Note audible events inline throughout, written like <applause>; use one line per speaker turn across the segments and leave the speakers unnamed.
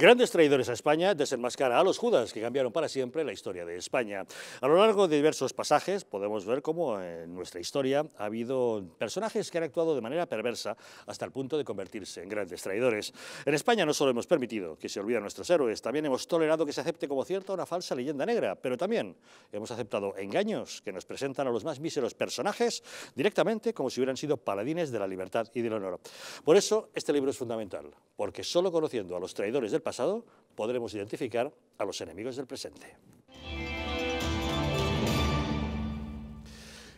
Grandes traidores a España desenmascara a los judas que cambiaron para siempre la historia de España. A lo largo de diversos pasajes podemos ver cómo en nuestra historia ha habido personajes que han actuado de manera perversa hasta el punto de convertirse en grandes traidores. En España no solo hemos permitido que se olviden nuestros héroes, también hemos tolerado que se acepte como cierta una falsa leyenda negra, pero también hemos aceptado engaños que nos presentan a los más míseros personajes directamente como si hubieran sido paladines de la libertad y del honor. Por eso este libro es fundamental, porque solo conociendo a los traidores del país podremos identificar a los enemigos del presente.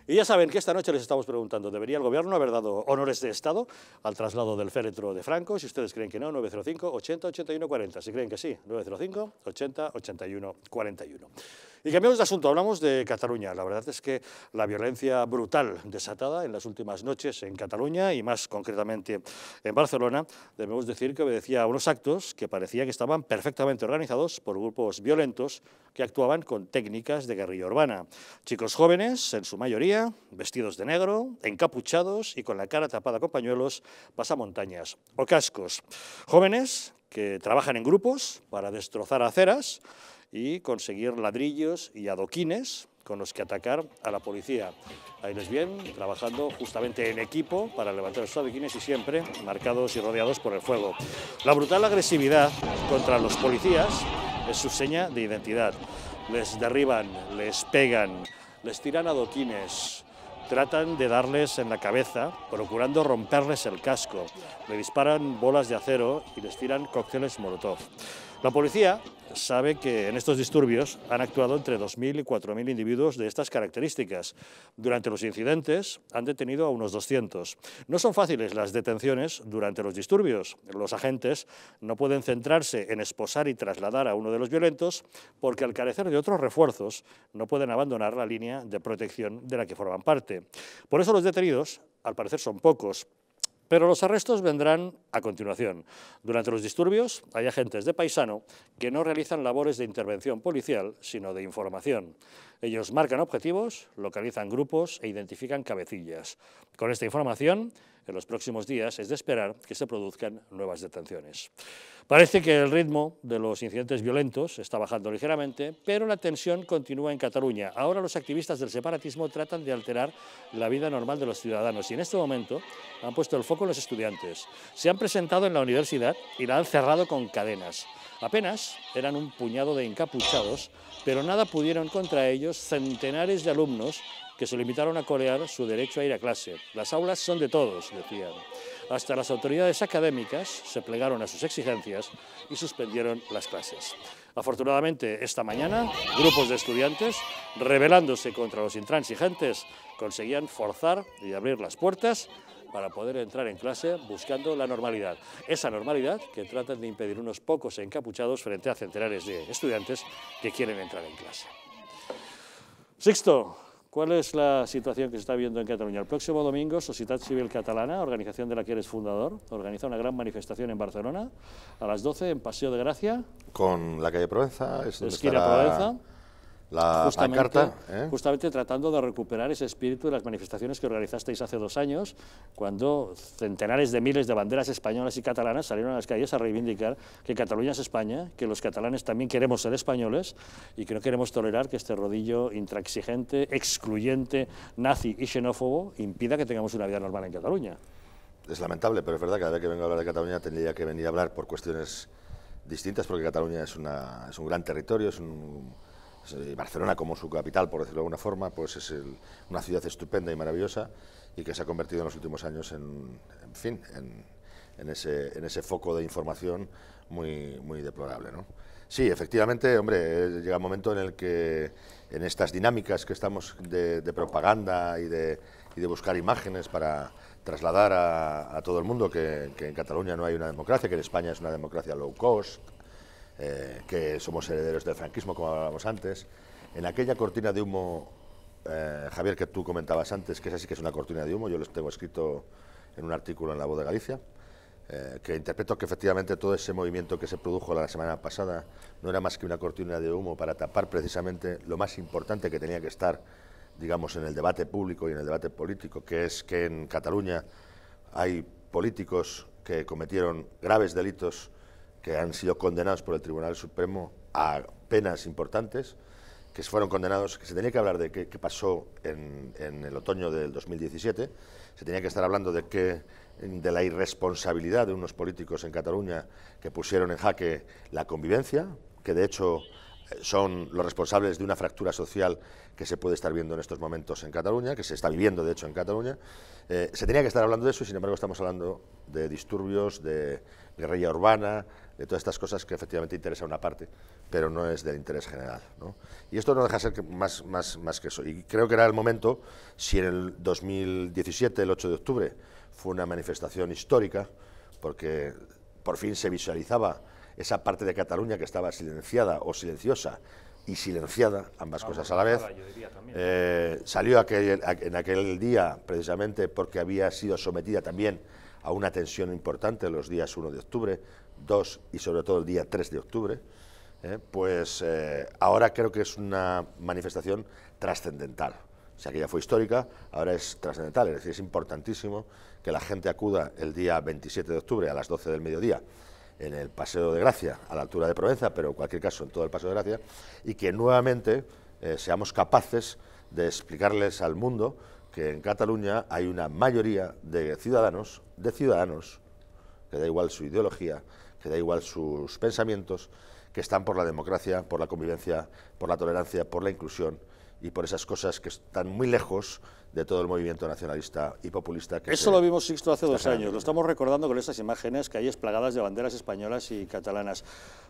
Y ya saben que esta noche les estamos preguntando, ¿debería el gobierno haber dado honores de Estado al traslado del féretro de Franco? Si ustedes creen que no, 905 80 8140 40. Si creen que sí, 905 80 81 41. Y cambiamos de asunto, hablamos de Cataluña. La verdad es que la violencia brutal desatada en las últimas noches en Cataluña y más concretamente en Barcelona, debemos decir que obedecía a unos actos que parecía que estaban perfectamente organizados por grupos violentos que actuaban con técnicas de guerrilla urbana. Chicos jóvenes, en su mayoría, vestidos de negro, encapuchados y con la cara tapada con pañuelos, pasamontañas o cascos. Jóvenes que trabajan en grupos para destrozar aceras, y conseguir ladrillos y adoquines con los que atacar a la policía. Ahí les bien, trabajando justamente en equipo para levantar sus adoquines y siempre marcados y rodeados por el fuego. La brutal agresividad contra los policías es su seña de identidad. Les derriban, les pegan, les tiran adoquines, tratan de darles en la cabeza, procurando romperles el casco, le disparan bolas de acero y les tiran cócteles molotov. La policía sabe que en estos disturbios han actuado entre 2.000 y 4.000 individuos de estas características. Durante los incidentes han detenido a unos 200. No son fáciles las detenciones durante los disturbios. Los agentes no pueden centrarse en esposar y trasladar a uno de los violentos porque al carecer de otros refuerzos no pueden abandonar la línea de protección de la que forman parte. Por eso los detenidos, al parecer, son pocos. Pero los arrestos vendrán a continuación. Durante los disturbios hay agentes de paisano que no realizan labores de intervención policial, sino de información. Ellos marcan objetivos, localizan grupos e identifican cabecillas. Con esta información, en los próximos días es de esperar que se produzcan nuevas detenciones. Parece que el ritmo de los incidentes violentos está bajando ligeramente, pero la tensión continúa en Cataluña. Ahora los activistas del separatismo tratan de alterar la vida normal de los ciudadanos y en este momento han puesto el foco en los estudiantes. Se han presentado en la universidad y la han cerrado con cadenas. Apenas eran un puñado de encapuchados, pero nada pudieron contra ellos centenares de alumnos que se limitaron a corear su derecho a ir a clase. Las aulas son de todos, decían. Hasta las autoridades académicas se plegaron a sus exigencias y suspendieron las clases. Afortunadamente, esta mañana, grupos de estudiantes, rebelándose contra los intransigentes, conseguían forzar y abrir las puertas para poder entrar en clase buscando la normalidad. Esa normalidad que tratan de impedir unos pocos encapuchados frente a centenares de estudiantes que quieren entrar en clase. Sexto, ¿Cuál es la situación que se está viendo en Cataluña? El próximo domingo, Sociedad Civil Catalana, organización de la que eres fundador, organiza una gran manifestación en Barcelona a las 12 en Paseo de Gracia.
Con la calle Provenza. Es esquina Provenza la justamente,
¿eh? Justamente tratando de recuperar ese espíritu de las manifestaciones que organizasteis hace dos años, cuando centenares de miles de banderas españolas y catalanas salieron a las calles a reivindicar que Cataluña es España, que los catalanes también queremos ser españoles y que no queremos tolerar que este rodillo intraexigente, excluyente, nazi y xenófobo impida que tengamos una vida normal en Cataluña.
Es lamentable, pero es verdad que cada vez que vengo a hablar de Cataluña tendría que venir a hablar por cuestiones distintas, porque Cataluña es, es un gran territorio, es un pues, eh, Barcelona como su capital, por decirlo de alguna forma, pues es una ciudad estupenda y maravillosa y que se ha convertido en los últimos años en, fin, en, ese, foco de información muy, muy deplorable. Sí, efectivamente, hombre, eh, llega un momento en el que en estas dinámicas que estamos de, propaganda y de, buscar imágenes para, trasladar a, todo el mundo que, que, en Cataluña no hay una democracia, que en España es una democracia low cost, eh, que somos herederos del franquismo, como hablábamos antes. En aquella cortina de humo, eh, Javier, que tú comentabas antes, que esa sí que es una cortina de humo, yo lo tengo escrito en un artículo en La Voz de Galicia, eh, que interpreto que efectivamente todo ese movimiento que se produjo la semana pasada no era más que una cortina de humo para tapar precisamente lo más importante que tenía que estar, digamos, en el debate público y en el debate político, que es que en Cataluña hay políticos que cometieron graves delitos que han sido condenados por el Tribunal Supremo a penas importantes, que fueron condenados, que se tenía que hablar de qué, pasó en, el otoño del 2017, se tenía que estar hablando de que de la irresponsabilidad de unos políticos en Cataluña que pusieron en jaque la convivencia, que de hecho eh, son los responsables de una fractura social que se puede estar viendo en estos momentos en Cataluña, que se está viviendo de hecho en Cataluña. Eh, se tenía que estar hablando de eso y sin embargo estamos hablando de disturbios, de guerrilla urbana, de todas estas cosas que efectivamente interesa a una parte, pero no es del interés general. Y esto no deja de ser más, más, que eso. Y creo que era el momento, si en el 2017, el 8 de octubre, fue una manifestación histórica, porque por fin se visualizaba esa parte de Cataluña que estaba silenciada o silenciosa y silenciada, ambas cosas a la vez. Eh, salió aquel, en aquel día precisamente porque había sido sometida también a una tensión importante los días 1 de octubre, 2 y sobre todo el día 3 de octubre, ¿eh? pues eh, ahora creo que es una manifestación trascendental. O sea, que ya fue histórica, ahora es trascendental, es decir, es importantísimo que la gente acuda el día 27 de octubre a las 12 del mediodía en el Paseo de Gracia, a la altura de Provenza, pero en cualquier caso en todo el Paseo de Gracia, y que nuevamente eh, seamos capaces de explicarles al mundo que en Cataluña hay una mayoría de ciudadanos, de ciudadanos, que da igual su ideología, que da igual sus pensamientos, que están por la democracia, por la convivencia, por la tolerancia, por la inclusión y por esas cosas que están muy lejos de todo el movimiento nacionalista y populista. Que Eso lo vimos,
Sixto, hace dos años. Lo
estamos recordando con
esas imágenes, que hay esplagadas de banderas españolas y catalanas.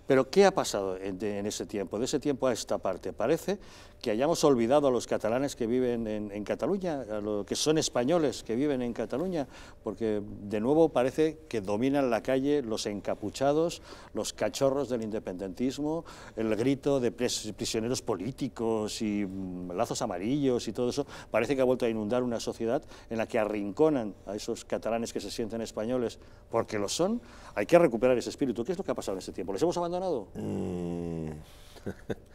Pero, ¿qué ha pasado en, en, ese tiempo? De ese tiempo a esta parte. Parece que hayamos olvidado a los catalanes que viven en, Cataluña, a que son españoles que viven en Cataluña, porque de nuevo parece que dominan la calle los encapuchados, los cachorros del independentismo, el grito de prisioneros políticos y mm, lazos amarillos y todo eso, parece que ha vuelto a inundar una sociedad en la que arrinconan a esos catalanes que se sienten españoles porque lo son. Hay que recuperar ese espíritu. ¿Qué es lo que ha pasado en este tiempo? ¿Les hemos abandonado?
Mm. <laughs>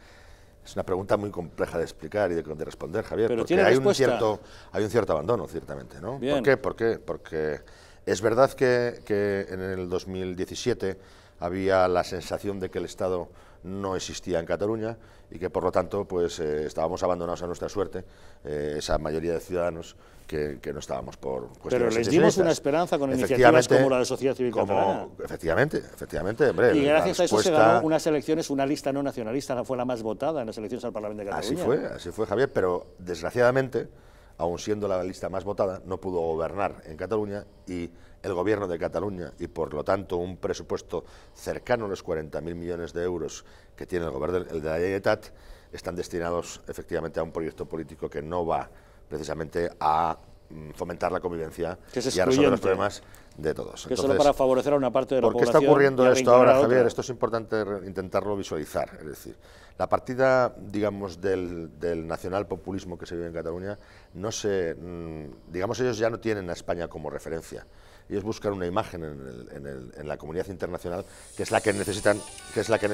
Es una pregunta muy compleja de explicar y de, responder, Javier, porque hay un, cierto, hay un cierto abandono, ciertamente, ¿no? ¿Por qué? ¿Por qué? Porque es verdad que, que en el 2017 había la sensación de que el Estado no existía en Cataluña y que por lo tanto pues, eh, estábamos abandonados a nuestra suerte, eh, esa mayoría de ciudadanos que, que no estábamos por Pero les dimos una esperanza con iniciativas como la de Sociedad Civil como, Efectivamente, efectivamente. Hombre, y gracias a eso se ganó
unas elecciones, una lista no nacionalista fue la más votada en las elecciones al Parlamento de Cataluña. Así fue, así
fue Javier, pero desgraciadamente, aun siendo la lista más votada, no pudo gobernar en Cataluña y el gobierno de Cataluña y por lo tanto un presupuesto cercano a los 40.000 millones de euros que tiene el gobierno de la Generalitat están destinados efectivamente a un proyecto político que no va precisamente a mm, fomentar la convivencia y a resolver los problemas de todos. para
favorecer a una parte de la ¿Por qué está ocurriendo esto ahora, Javier?
Esto es importante intentarlo visualizar. Es decir, la partida, digamos, del, del populismo que se vive en Cataluña, no se, mm, digamos, ellos ya no tienen a España como referencia y es buscar una imagen en, en, el, en, la comunidad internacional que es la que necesitan, que es la que...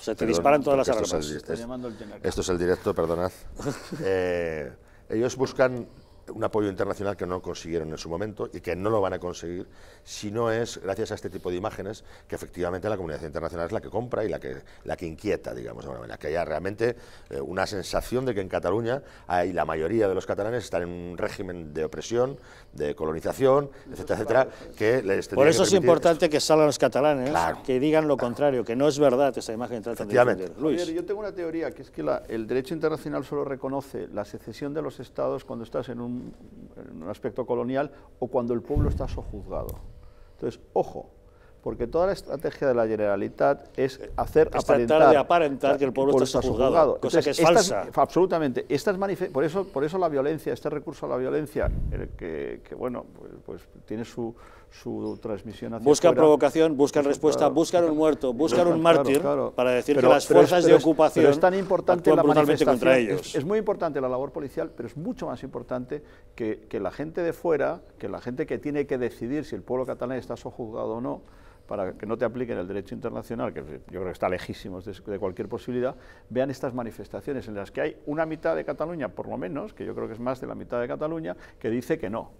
Se te disparan todas las armas. Esto es, el, directo, perdonad. <laughs> Eh, ellos buscan un apoyo internacional que no consiguieron en su momento y que no lo van a conseguir si no es gracias a este tipo de imágenes que efectivamente la comunidad internacional es la que compra y la que, la que inquieta, digamos, de alguna manera, que haya realmente eh, una sensación de que en Cataluña hay la mayoría de los catalanes están en un régimen de opresión, de colonización, etcétera, etcétera, que les Por eso es importante
que salgan los catalanes, que digan lo contrario, que no es verdad esa imagen que Efectivamente. De Luis. yo
tengo una teoría, que es que la, el derecho internacional solo reconoce la secesión de los estados cuando estás en un en un aspecto colonial o cuando el pueblo está sojuzgado. Entonces, ojo, porque toda la estrategia de la Generalitat es hacer aparentar, aparentar que el pueblo está sojuzgado, cosa que es falsa. Absolutamente. Estas por, eso, por eso la violencia, este recurso a la violencia, eh, que, bueno, pues, pues tiene su, su transmisión hacia Buscan provocación, buscan respuesta, buscan un muerto, buscan un mártir para decir que las fuerzas de ocupación es, es tan importante la manifestación, contra ellos. Es, muy importante la labor policial, pero es mucho más importante que, la gente de fuera, que la gente que tiene que decidir si el pueblo catalán está sojuzgado o no, para que no te apliquen el derecho internacional, que yo creo que está lejísimos de, cualquier posibilidad, vean estas manifestaciones en las que hay una mitad de Cataluña, por lo menos, que yo creo que es más de la mitad de Cataluña, que dice que no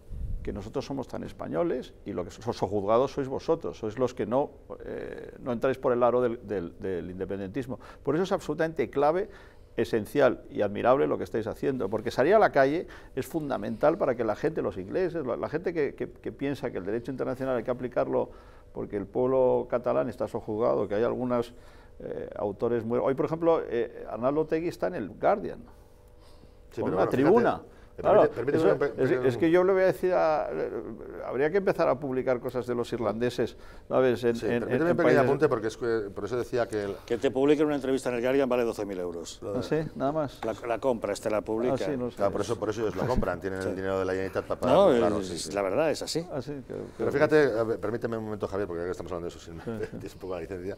que nosotros somos tan españoles y lo que sojuzgados sois vosotros, sois los que no, eh, no entráis por el aro del, del, independentismo. Por eso es absolutamente clave esencial y admirable lo que estáis haciendo, porque salir a la calle es fundamental para que la gente, los ingleses, la, gente que, que, piensa que el derecho internacional hay que aplicarlo porque el pueblo catalán está sojuzgado, que hay algunos eh, autores muy... Hoy, por ejemplo, eh, Arnaldo Tegui está en el Guardian, en una tribuna es, que yo le voy a decir, a, habría que empezar a publicar cosas de los irlandeses, ¿sabes? En, en, en un pequeño apunte,
porque por eso decía que...
Que te publiquen una entrevista en el Guardian vale 12.000 euros. ¿Ah, sí? Nada más. La, compra, este la ah, publica.
por, eso, por eso ellos lo compran, tienen el dinero de la Generalitat para... no, la verdad es así. Ah, pero fíjate, permíteme un momento, Javier, porque estamos hablando de eso, si me, <laughs> tienes un poco la licencia.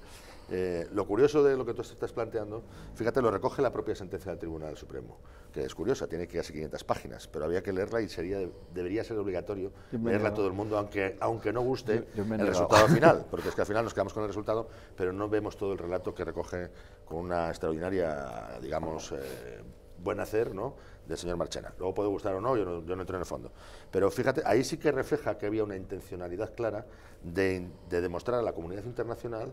Eh, lo curioso de lo que tú estás planteando, fíjate, lo recoge la propia sentencia del Tribunal Supremo, que es curiosa, tiene casi 500 páginas, pero había que leerla y sería, debería ser obligatorio leerla a todo el mundo, aunque, aunque no guste el resultado <laughs> final, porque es que al final nos quedamos con el resultado, pero no vemos todo el relato que recoge con una extraordinaria, digamos, eh, buen hacer, ¿no? del señor Marchena. Luego puede gustar o no yo, no, entro en el fondo. Pero fíjate, ahí sí que refleja que había una intencionalidad clara de, de demostrar a la comunidad internacional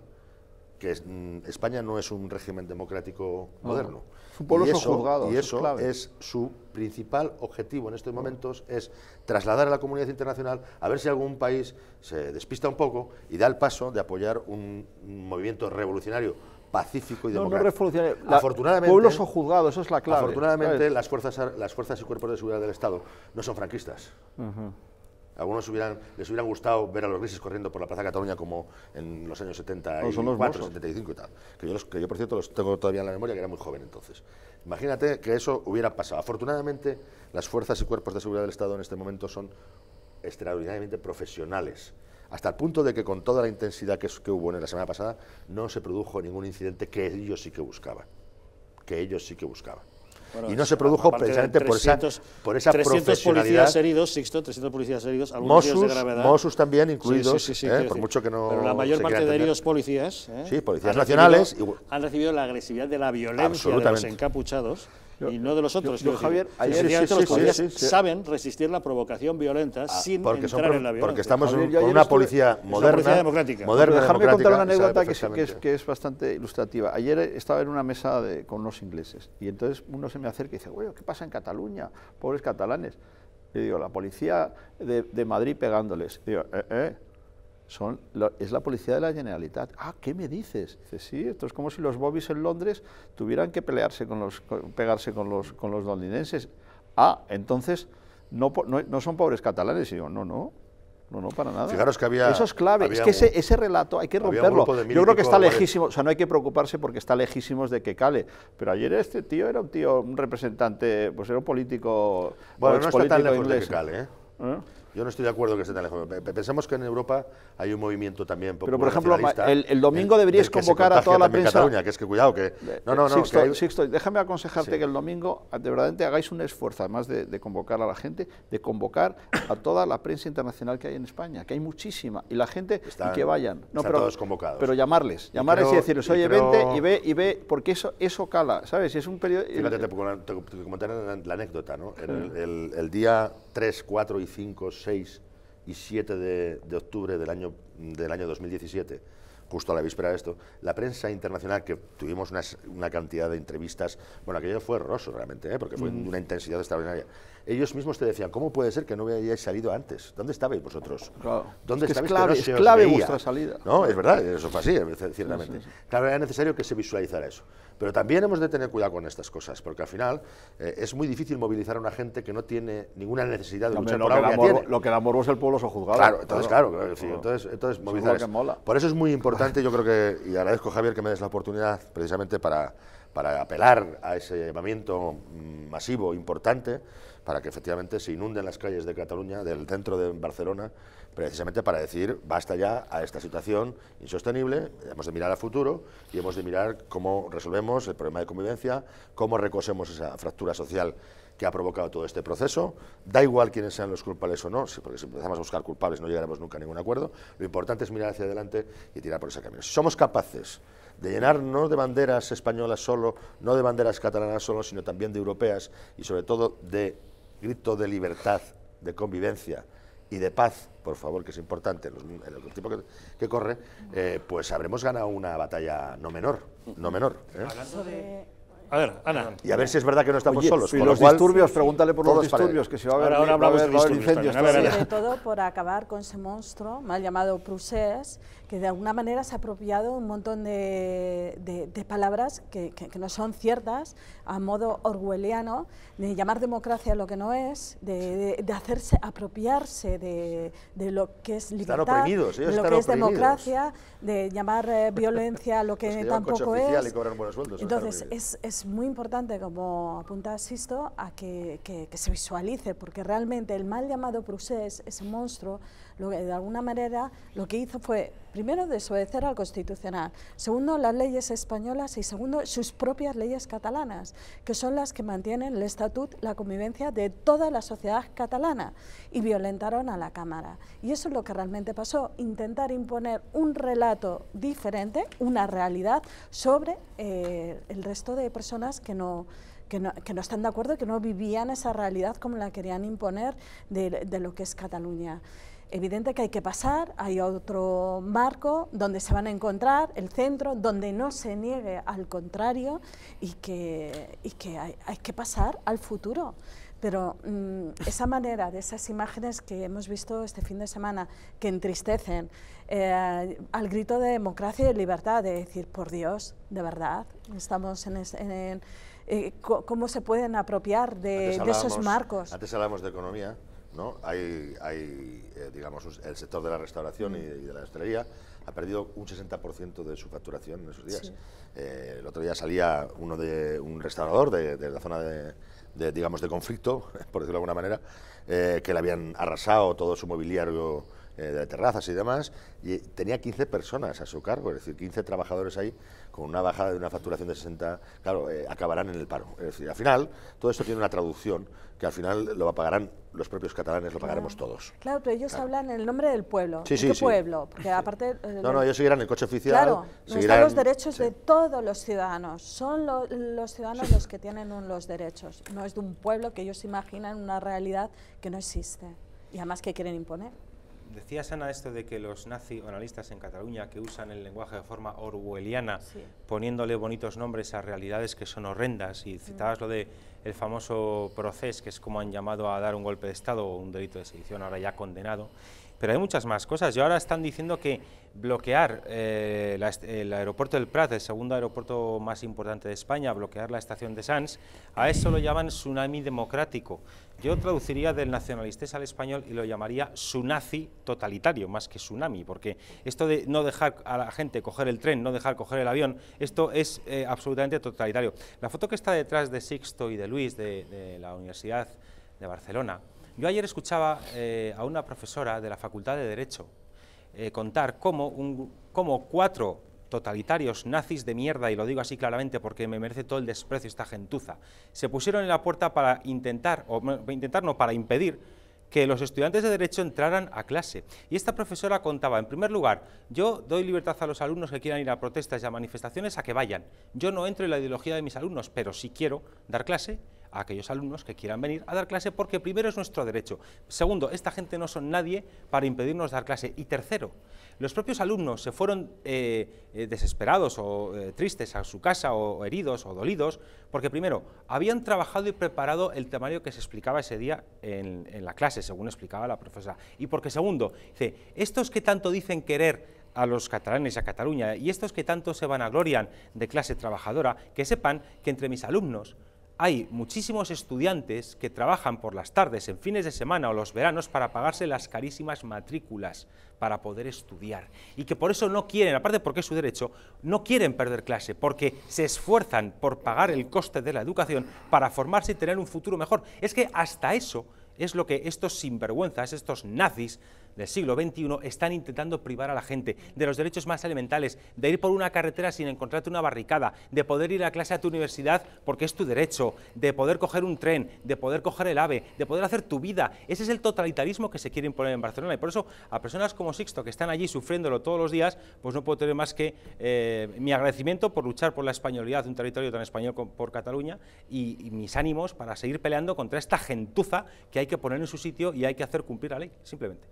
que mm, España no es un régimen democrático moderno. pueblo y eso, y eso es, su principal objetivo en estos momentos, es trasladar a la comunidad internacional a ver si algún país se despista un poco y da el paso de apoyar un, movimiento revolucionario pacífico y no, democrático. No afortunadamente, pueblos son juzgados, eso es la clave. Afortunadamente, las fuerzas, las fuerzas y cuerpos de seguridad del Estado no son franquistas algunos hubieran, les hubieran gustado ver a los grises corriendo por la Plaza de Cataluña como en los años 70 y 75 y tal. Que yo, por cierto, los tengo todavía en la memoria, que era muy joven entonces. Imagínate que eso hubiera pasado. Afortunadamente, las fuerzas y cuerpos de seguridad del Estado en este momento son extraordinariamente profesionales hasta el punto de que con toda la intensidad que, que hubo en la semana pasada no se produjo ningún incidente que ellos sí que buscaban, que ellos sí que buscaban y no se produjo precisamente por esa, por esa 300 profesionalidad. policías
heridos, Sixto, 300 policías heridos, algunos de gravedad. Mossus también incluidos, ¿eh? por mucho que no Pero la mayor parte de heridos policías... ¿eh? sí, policías nacionales... han recibido la agresividad de la violencia de los encapuchados y no de los otros. Javier, saben resistir la provocación violenta ah, sin entrar en la violencia. Porque estamos con
una policía moderna, policía democrática. Moderna, Déjame contar una anécdota que
es, bastante ilustrativa. Ayer estaba en una mesa con los ingleses y entonces uno se me acerca y dice, ¿qué pasa en Cataluña? Pobres catalanes. Y digo, la policía de, de Madrid pegándoles. Eh, eh" son es la policía de la Generalitat. Ah, ¿qué me dices? Dice, sí, esto es como si los bobbies en Londres tuvieran que pelearse con los, pegarse con los, con los londinenses. Ah, entonces no, no, son pobres catalanes. Y no, no, no, no, para nada. Fijaros que había... Eso es clave, es que ese, ese, relato hay que romperlo. Yo creo que está lejísimo, o sea, no hay que preocuparse porque está lejísimos de que cale. Pero ayer este tío era un tío, un representante, pues era un
político... Bueno, no está tan lejos de que cale, ¿Eh? ¿Eh? Yo no estoy de acuerdo que esté tan lejos. Pensamos que en Europa hay un movimiento también Pero, por ejemplo, el, domingo deberías convocar a toda la prensa... Cataluña, que es que cuidado, que... No, no, no,
déjame aconsejarte que el domingo, ah, de verdad, hagáis un esfuerzo, además de, convocar a la gente, de convocar a toda la prensa internacional que hay en España, que hay muchísima, y la gente, y que vayan. No, pero, Pero llamarles, llamarles y, decirles, oye, vente y
ve, y ve, porque eso, eso cala, ¿sabes? Es un periodo... Fíjate, te, la anécdota, ¿no? el, día 3, 4 y 5, y 7 de, octubre del año, del año 2017, justo a la víspera de esto, la prensa internacional, que tuvimos una cantidad de entrevistas, bueno, aquello fue roso realmente, ¿eh? porque fue mm. una intensidad extraordinaria ellos mismos te decían, ¿cómo puede ser que no hayáis salido antes? ¿Dónde estabais vosotros? ¿Dónde estabais es clave, es clave vuestra salida. No, es verdad, eso fue así, eh, ciertamente. Claro, era necesario que se visualizara eso. Pero también hemos de tener cuidado con estas cosas, porque al final eh, es muy difícil movilizar a una gente que no tiene ninguna necesidad de luchar lo por que Lo que la morbo es el pueblo sojuzgado. Claro, entonces, claro, entonces, movilizar Por eso es muy importante, yo creo que, y agradezco, Javier, que me des la oportunidad precisamente para, para apelar a ese llamamiento mm, masivo, importante, para que efectivamente se inunden las calles de Cataluña, del centro de Barcelona, precisamente para decir basta ya a esta situación insostenible, hemos de mirar al futuro y hemos de mirar cómo resolvemos el problema de convivencia, cómo recosemos esa fractura social que ha provocado todo este proceso. Da igual quiénes sean los culpables o no, porque si empezamos a buscar culpables no llegaremos nunca a ningún acuerdo. Lo importante es mirar hacia adelante y tirar por ese camino. somos capaces de llenarnos de banderas españolas solo, no de banderas catalanas solo, sino también de europeas y sobre todo de grito de libertad, de convivencia y de paz, por favor, que es importante el tipo que, corre, eh, pues habremos ganado una batalla no menor, no menor. ¿eh?
de...
A ver, Ana. Y a ver si es verdad que no estamos solos. Y los disturbios,
pregúntale por los disturbios, que si va a haber, ahora, de
incendios. Sobre
todo por acabar con ese monstruo mal llamado Prusés, que de alguna manera se ha apropiado un montón de, palabras que, no son ciertas, a modo orwelliano, de llamar democracia lo que no es, de, hacerse apropiarse de, lo que es libertad, oprimidos, de lo que es democracia, de llamar eh, violencia lo que, <laughs> tampoco es. Entonces, es, muy importante, como apunta esto a que, se visualice, porque realmente el mal llamado es ese monstruo, de alguna manera lo que hizo fue, primero, desobedecer al constitucional, segundo, las leyes españolas y segundo, sus propias leyes catalanas, que son las que mantienen el estatut, la convivencia de toda la sociedad catalana y violentaron a la Cámara. Y eso es lo que realmente pasó, intentar imponer un relato diferente, una realidad, sobre eh, el resto de personas que no que no, están de acuerdo, que no vivían esa realidad como la querían imponer de, de lo que es Cataluña evidente que hay que pasar, hay otro marco donde se van a encontrar, el centro, donde no se niegue al contrario y que, hay, que pasar al futuro. Pero mm, esa manera de esas imágenes que hemos visto este fin de semana, que entristecen, eh, al grito de democracia y libertad, de decir, por Dios, de verdad, estamos en, eh, cómo se pueden apropiar de, de esos marcos.
Antes hablamos de economía, hay, eh, digamos, el sector de la restauración y, de la hostelería ha perdido un 60% de su facturación en esos días. Eh, el otro día salía uno de un restaurador de, la zona de, digamos, de conflicto, <laughs> por decirlo de alguna manera, eh, que le habían arrasado todo su mobiliario de terrazas y demás, y tenía 15 personas a su cargo, es decir, 15 trabajadores ahí con una bajada de una facturación de 60, claro, acabarán en el paro. Es decir, al final, todo esto tiene una traducción que al final lo pagarán los propios catalanes, lo pagaremos todos.
Claro, pero ellos hablan en el nombre del pueblo. Sí, pueblo? aparte... <laughs> Eh, no, no, ellos seguirán el coche oficial. Claro, están los derechos de todos los ciudadanos. Son los ciudadanos los que tienen los derechos. No es de un pueblo que ellos imaginan una realidad que no existe. Y además que quieren imponer
decías, Ana, esto de que los nacionalistas en Cataluña que usan el lenguaje de forma orwelliana, poniéndole bonitos nombres a realidades que son horrendas, y mm. citabas lo de el famoso proceso, que es como han llamado a dar un golpe de Estado o un delito de sedición ahora ya condenado, pero hay muchas más cosas. Y ahora están diciendo que bloquear eh, el aeropuerto del Prat, el segundo aeropuerto más importante de España, bloquear la estación de Sanz, a eso lo llaman tsunami democrático. Yo traduciría del nacionalistés al español y lo llamaría tsunami totalitario, más que tsunami, porque esto de no dejar a la gente coger el tren, no dejar coger el avión, esto es eh, absolutamente totalitario. La foto que está detrás de Sixto y de Luis, de, de la Universidad de Barcelona, yo ayer escuchaba eh, a una profesora de la Facultad de Derecho eh, contar cómo, un, cómo cuatro totalitarios nazis de mierda, y lo digo así claramente porque me merece todo el desprecio esta gentuza, se pusieron en la puerta para intentar, o intentar no, para impedir que los estudiantes de Derecho entraran a clase. Y esta profesora contaba, en primer lugar, yo doy libertad a los alumnos que quieran ir a protestas y a manifestaciones a que vayan. Yo no entro en la ideología de mis alumnos, pero si quiero dar clase, a aquellos alumnos que quieran venir a dar clase porque primero es nuestro derecho, segundo, esta gente no son nadie para impedirnos dar clase y tercero, los propios alumnos se fueron eh, eh, desesperados o eh, tristes a su casa o, heridos o dolidos porque primero, habían trabajado y preparado el temario que se explicaba ese día en, la clase, según explicaba la profesora y porque segundo, dice, estos que tanto dicen querer a los catalanes y a Cataluña y estos que tanto se van a glorian de clase trabajadora, que sepan que entre mis alumnos hay muchísimos estudiantes que trabajan por las tardes, en fines de semana o los veranos para pagarse las carísimas matrículas para poder estudiar y que por eso no quieren, aparte porque es su derecho, no quieren perder clase porque se esfuerzan por pagar el coste de la educación para formarse y tener un futuro mejor. Es que hasta eso es lo que estos sinvergüenzas, estos nazis del siglo XXI están intentando privar a la gente de los derechos más elementales, de ir por una carretera sin encontrarte una barricada, de poder ir a clase a tu universidad porque es tu derecho, de poder coger un tren, de poder coger el AVE, de poder hacer tu vida. Ese es el totalitarismo que se quiere imponer en Barcelona y por eso a personas como Sixto que están allí sufriéndolo todos los días, pues no puedo tener más que eh, mi agradecimiento por luchar por la españolidad de un territorio tan español como por Cataluña y, y mis ánimos para seguir peleando contra esta gentuza que hay que poner en su sitio y hay que hacer cumplir la ley, simplemente.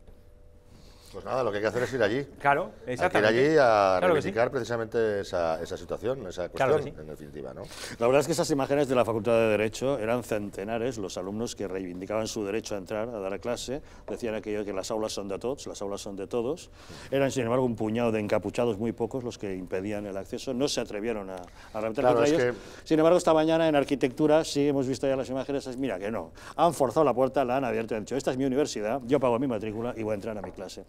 Pues nada, lo que hay que hacer es ir allí. Claro, exactamente. ir allí a reivindicar precisamente esa, situación, esa cuestión, en definitiva.
La verdad es que esas imágenes de la Facultad de Derecho eran centenares los alumnos que reivindicaban su derecho a entrar, a dar a clase, decían aquello que las aulas son de todos, las aulas son de todos. Eran, sin embargo, un puñado de encapuchados, muy pocos, los que impedían el acceso, no se atrevieron a, reventar Sin embargo, esta mañana en arquitectura sí hemos visto ya las imágenes, es mira que no, han forzado la puerta, la han abierto, han dicho, esta es mi universidad, yo pago mi matrícula y voy a entrar a mi clase.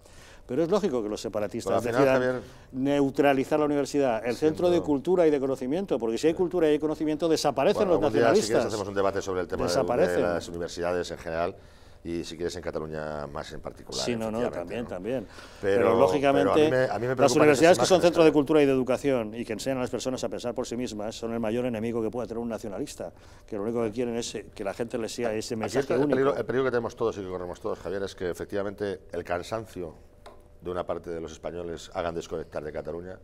Pero es lógico que los separatistas decidan neutralizar la universidad, el centro de cultura y de conocimiento, porque si hay cultura y hay conocimiento desaparecen los nacionalistas. Día, hacemos un
debate sobre el tema de, las universidades en general y si quieres en Cataluña más en particular. Sí, no, no,
también, también.
Pero, lógicamente, las universidades que, son
centro de cultura y de educación y que enseñan a las personas a pensar por sí mismas son el mayor enemigo que puede tener un nacionalista, que lo único que quieren es eh, que la gente les siga ese mensaje único. el
peligro que tenemos todos y que corremos todos, Javier, es que efectivamente el cansancio de una parte de los españoles hagan desconectar de Cataluña,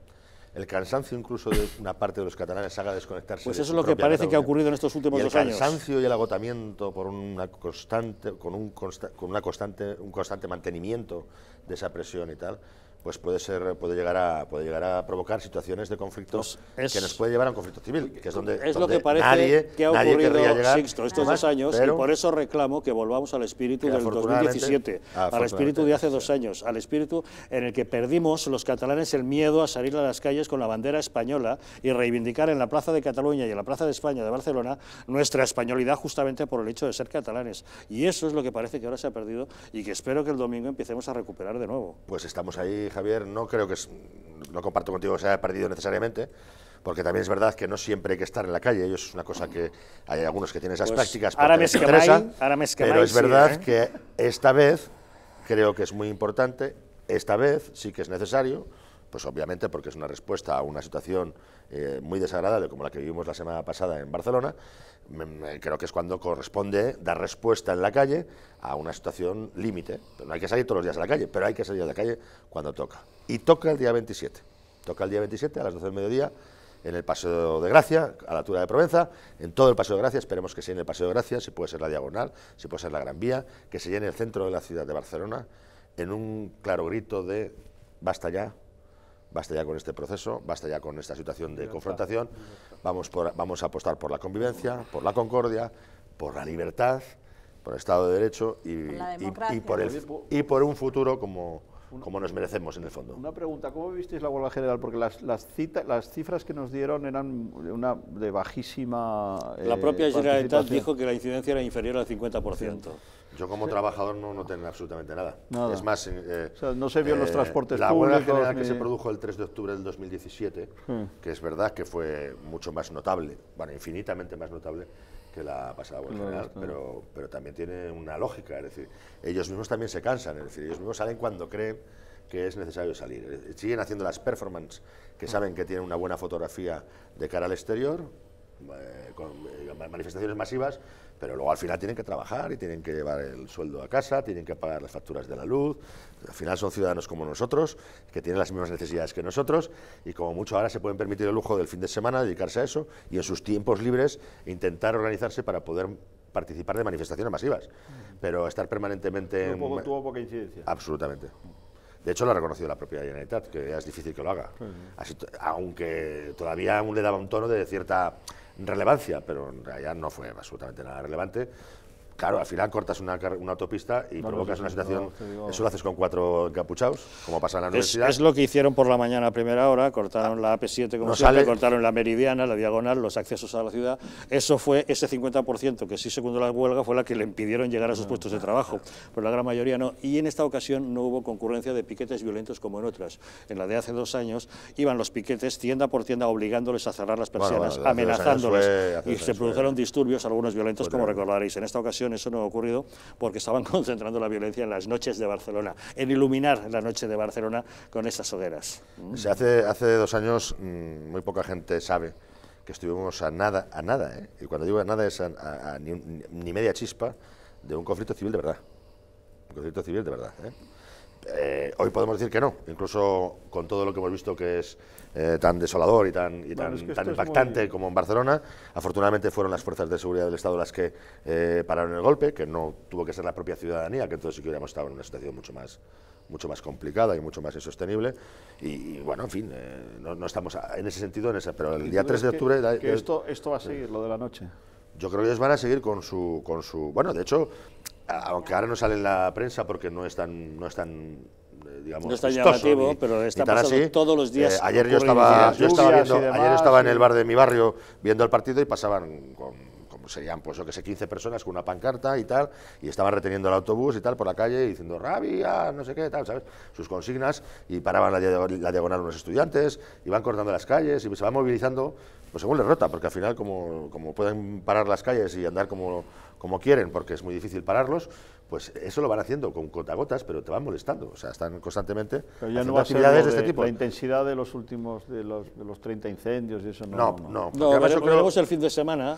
el cansancio incluso de una parte de los catalanes haga desconectarse. Pues eso es lo que parece que ha ocurrido en estos últimos dos años. El cansancio y el agotamiento por una constante, con, un con una constante, un constante mantenimiento de esa presión y tal, pues puede ser puede llegar a llegar a provocar situaciones de conflictos pues que nos puede llevar a un conflicto civil que es donde, es lo que parece que ha ocurrido llegar, Sixto estos dos años y por eso
reclamo que volvamos al espíritu del 2017 al espíritu de hace dos años al espíritu en el que perdimos los catalanes el miedo a salir a las calles con la bandera española y reivindicar en la plaza de Cataluña y en la plaza de España de Barcelona nuestra españolidad justamente por el hecho de ser catalanes
y eso es lo que parece que ahora se ha perdido y que espero que el domingo empecemos a recuperar de nuevo pues estamos ahí Javier, no creo que, no comparto contigo que se haya perdido necesariamente, porque también es verdad que no siempre hay que estar en la calle, Eso es una cosa que hay algunos que tienen esas pues, prácticas, pero es verdad que esta vez creo que es muy importante, esta vez sí que es necesario, pues obviamente porque es una respuesta a una situación eh, muy desagradable como la que vivimos la semana pasada en Barcelona, creo que es cuando corresponde dar respuesta en la calle a una situación límite. No hay que salir todos los días a la calle, pero hay que salir a la calle cuando toca. Y toca el día 27. Toca el día 27 a las 12 del mediodía en el Paseo de Gracia, a la altura de Provenza, en todo el Paseo de Gracia, esperemos que sea en el Paseo de Gracia, si puede ser la Diagonal, si puede ser la Gran Vía, que se llene el centro de la ciudad de Barcelona, en un claro grito de basta ya, basta ya con este proceso, basta ya con esta situación de confrontación, vamos, vamos a apostar por la convivencia, por la concordia, por la libertad, por el Estado de Derecho y, por, pues, un futuro como, como nos merecemos en el fondo. Una
pregunta, ¿cómo visteis la huelga general? Porque las, las cifras que nos dieron eran de, una, de bajísima... la propia eh, Generalitat dijo
que la incidencia era inferior al 50%. Yo como trabajador no, no tengo absolutamente nada. Es más... Eh, no se vio los eh, transportes la públicos. huelga general que se produjo el 3 de octubre del 2017, que es verdad que fue mucho más notable, bueno, infinitamente más notable que la pasada huelga general, Pero, pero también tiene una lógica, es decir, ellos mismos también se cansan, es decir, ellos mismos salen cuando creen que es necesario salir. Eh, siguen haciendo las performances que saben que tienen una buena fotografía de cara al exterior, eh, eh, manifestaciones masivas, pero luego al final tienen que trabajar y tienen que llevar el sueldo a casa, tienen que pagar las facturas de la luz. Al final son ciudadanos como nosotros, que tienen las mismas necesidades que nosotros y como mucho ahora se pueden permitir el lujo del fin de semana dedicarse a eso y en sus tiempos libres intentar organizarse para poder participar de manifestaciones masivas. Pero estar permanentemente... Un
tuvo poca incidencia.
Absolutamente. De hecho, lo ha reconocido la propia Generalitat, que es difícil que lo haga. aunque todavía aún le daba un tono de cierta relevancia, pero en realidad no fue absolutamente nada relevante, Claro, al final cortas una, autopista y provocas una situación. eso lo haces con cuatro encapuchados, como pasa en la universidad. Es,
lo que hicieron por la mañana a primera hora, cortaron la AP7 como siempre, sale...
cortaron la meridiana,
la diagonal, los accesos a la ciudad. Eso fue ese 50% que sí, segundo la huelga, fue la que le impidieron llegar a sus ah. puestos de trabajo. Pero la gran mayoría no. Y en esta ocasión no hubo concurrencia de piquetes violentos como en otras. En la de hace dos años iban los piquetes tienda por tienda obligándoles a cerrar las persianas, amenazándoles. y se produjeron disturbios, algunos violentos, como recordaréis. En esta ocasión eso no ha ocurrido porque estaban <laughs> concentrando la violencia en las noches de Barcelona, en iluminar la noche de Barcelona con esas hogueras. hace, hace
dos años mm, muy poca gente sabe que estuvimos a nada, a nada, ¿eh? y cuando digo a nada es ni, media chispa de un conflicto civil de verdad. Un conflicto civil de verdad. ¿eh? Eh, hoy podemos decir que no, incluso con todo lo que hemos visto que es eh, tan desolador y tan, tan, tan impactante como en Barcelona. Afortunadamente fueron las fuerzas de seguridad del Estado las que eh, pararon el golpe, que no tuvo que ser la propia ciudadanía, que entonces sí que hubiéramos estado en una situación mucho más mucho más complicada y mucho más insostenible. Y, bueno, en fin, no, estamos en ese sentido, en ese pero el día 3 de octubre... esto, esto va a seguir, lo de la noche. Yo creo que ellos van a seguir con su, con su... Bueno, de hecho, aunque ahora no sale en la prensa porque no están, no es eh, digamos, no llamativo, pero está pasando todos los días. Eh, ayer yo estaba, viendo, ayer estaba en el bar de mi barrio viendo el partido y pasaban como serían, pues yo que sé, 15 personas con una pancarta y tal, y estaban reteniendo el autobús y tal por la calle diciendo rabia, no sé qué, tal, ¿sabes? Sus consignas y paraban la, diagonal unos estudiantes, y iban cortando las calles y se va movilizando pues según les rota, porque al final como, pueden parar las calles y andar como, como quieren, porque es muy difícil pararlos, pues eso lo van haciendo con cotagotas, pero te van molestando, o sea, están constantemente pero ya no actividades de, este tipo. La intensidad de los últimos, de los, de 30 incendios y eso no... No,
no, no. no el
fin de semana,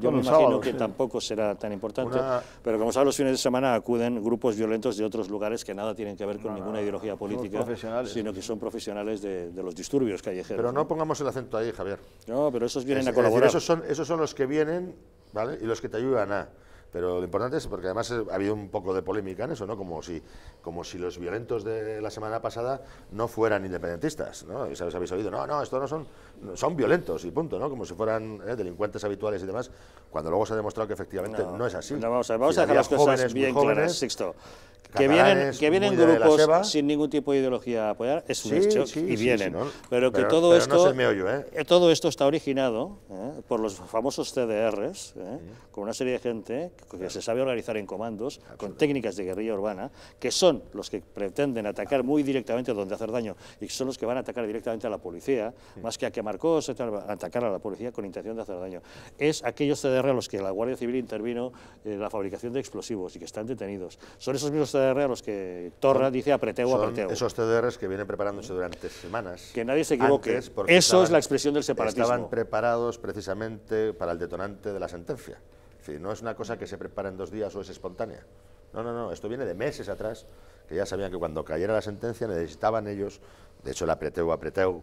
yo me imagino que tampoco será tan importante, pero como sabes, los fines de semana acuden grupos violentos de otros lugares que nada tienen que ver con ninguna ideología política,
sino que son profesionales de, los disturbios callejeros. Pero no pongamos el acento ahí, Javier. No, pero esos vienen a colaborar. esos, son, esos son los que vienen, ¿vale? Y los que te ayudan a... Pero lo importante es, porque además eh, ha habido un poco de polémica en eso, ¿no? Como si, como si los violentos de la semana pasada no fueran independentistas, ¿no? Y sabes habéis oído, no, no, estos no son son violentos y punto, ¿no? Como si fueran eh, delincuentes habituales y demás, cuando luego se ha demostrado que efectivamente no, es así. vamos a, dejar las cosas bien claras, Sixto. Que vienen, que vienen grupos sin ningún tipo de
ideología a apoyar, es un hecho, y vienen. pero que todo, esto, ¿eh? ¿eh? todo esto está originado eh, por los famosos CDRs, con una serie de gente que se sabe organizar en comandos, con técnicas de guerrilla urbana, que son los que pretenden atacar muy directamente donde hacer daño, y son los que van a atacar directamente a la policía, más que a quemar atacar a la policía con intención de hacer daño. Es aquellos CDR a los que la Guardia Civil intervino en eh, la fabricación de explosivos y que están detenidos. Son esos mismos CDR a los que Torra dice apreteo, apreteo. esos
CDR que vienen preparándose durante semanas. Que nadie se equivoque. Eso es la expresión del separatismo. Estaban preparados precisamente para el detonante de la sentencia. si no es una cosa que se prepara en dos días o es espontánea. No, no, no, esto viene de meses atrás, que ya sabían que cuando cayera la sentencia necesitaban ellos, de hecho el apreteo apreteo,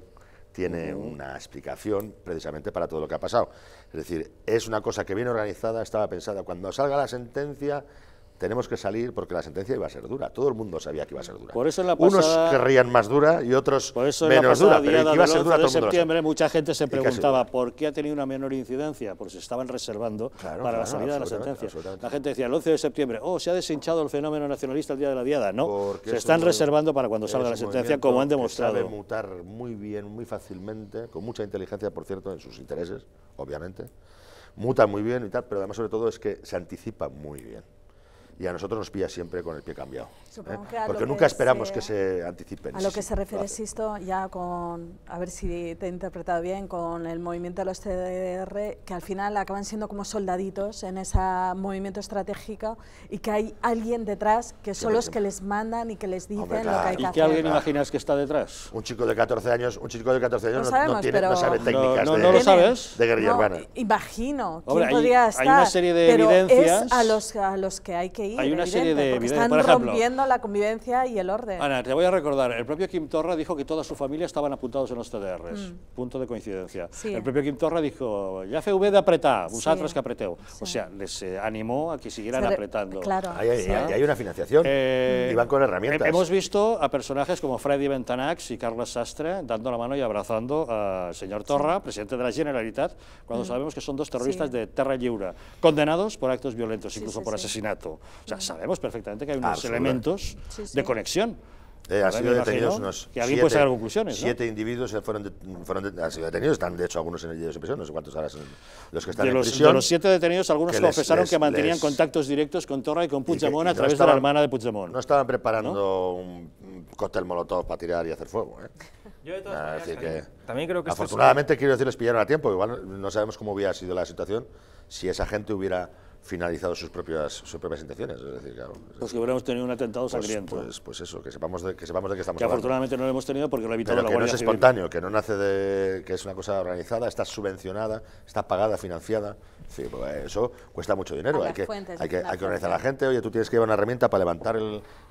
tiene una explicación precisamente para todo lo que ha pasado. Es decir, es una cosa que viene organizada, estaba pensada. Cuando salga la sentencia, tenemos que salir porque la sentencia iba a ser dura. Todo el mundo sabía que iba a ser dura. Unos querrían más dura y otros menos dura, pero iba a ser dura todo septiembre
mucha gente se preguntaba por qué ha tenido una menor incidencia, porque se estaban reservando para la salida de la sentencia. La gente decía, el 11 de septiembre, oh, se ha deshinchado el fenómeno nacionalista el día de la diada. No, se están reservando para cuando salga la sentencia, como han demostrado. Sabe
mutar muy bien, muy fácilmente, con mucha inteligencia, por cierto, en sus intereses, obviamente. Muta muy bien y tal, pero además sobre todo es que se anticipa muy bien y a nosotros nos pilla siempre con el pie cambiado. ¿eh? Porque nunca esperamos que se anticipen. A lo que se refiere,
Sisto, ya con, a ver si te he interpretado bien, con el movimiento de los CDR, que al final acaban siendo como soldaditos en ese movimiento estratégico y que hay alguien detrás que son los que les mandan y que les dicen lo que hay que hacer. ¿Y qué alguien
imaginas que está detrás? Un chico de 14 años, un chico de 14 años no, no, tiene, no sabe técnicas de, lo sabes. de urbana.
Imagino, ¿quién podría estar? Hay una serie de pero evidencias. Es a los, a los que hay que hay una serie de Están por ejemplo, rompiendo la convivencia y el orden. Ana,
te voy a recordar, el propio Kim Torra dijo que toda su familia estaban apuntados en los TDRs. Mm. Punto de coincidencia. El propio Kim Torra dijo, ya fue de apretar, vosotros sí. que apreteo O sea, les eh, animó a que siguieran apretando. Claro. Hay, ¿Ah? hay una
financiación eh, y van con herramientas. Hemos
visto a personajes como Freddy Ventanax y Carlos Sastre dando la mano y abrazando al señor Torra, presidente de la Generalitat, cuando mm. sabemos que son dos terroristas de Terra Lliure, condenados por actos violentos, incluso por asesinato sabemos perfectamente que hay unos elementos de conexión.
Eh, sido detenidos unos que alguien pues puede sacar conclusiones, siete individuos fueron, fueron han sido detenidos, están de hecho algunos en el de prisión, no sé cuántos ahora son los que están en prisión. De los siete detenidos, algunos confesaron que mantenían contactos directos
con Torra y con Puigdemont a través de la hermana
de Puigdemont. No estaban preparando un, cóctel molotov para tirar y hacer fuego, ¿eh? Yo de todas maneras, también creo que afortunadamente, quiero decir, les pillaron a tiempo, igual no sabemos cómo hubiera sido la situación si esa gente hubiera finalizado sus propias, sus propias intenciones. Es decir, claro, pues que hubiéramos tenido un atentado pues, sangriento. Pues, pues, eso, que sepamos de que, sepamos de qué estamos que afortunadamente no lo hemos tenido porque lo ha evitado la que no es espontáneo, que no nace de... que es una cosa organizada, está subvencionada, está pagada, financiada. Sí, pues eh, eso cuesta mucho dinero. Hay que, hay que, organizar a la gente. Oye, tú tienes que llevar una herramienta para levantar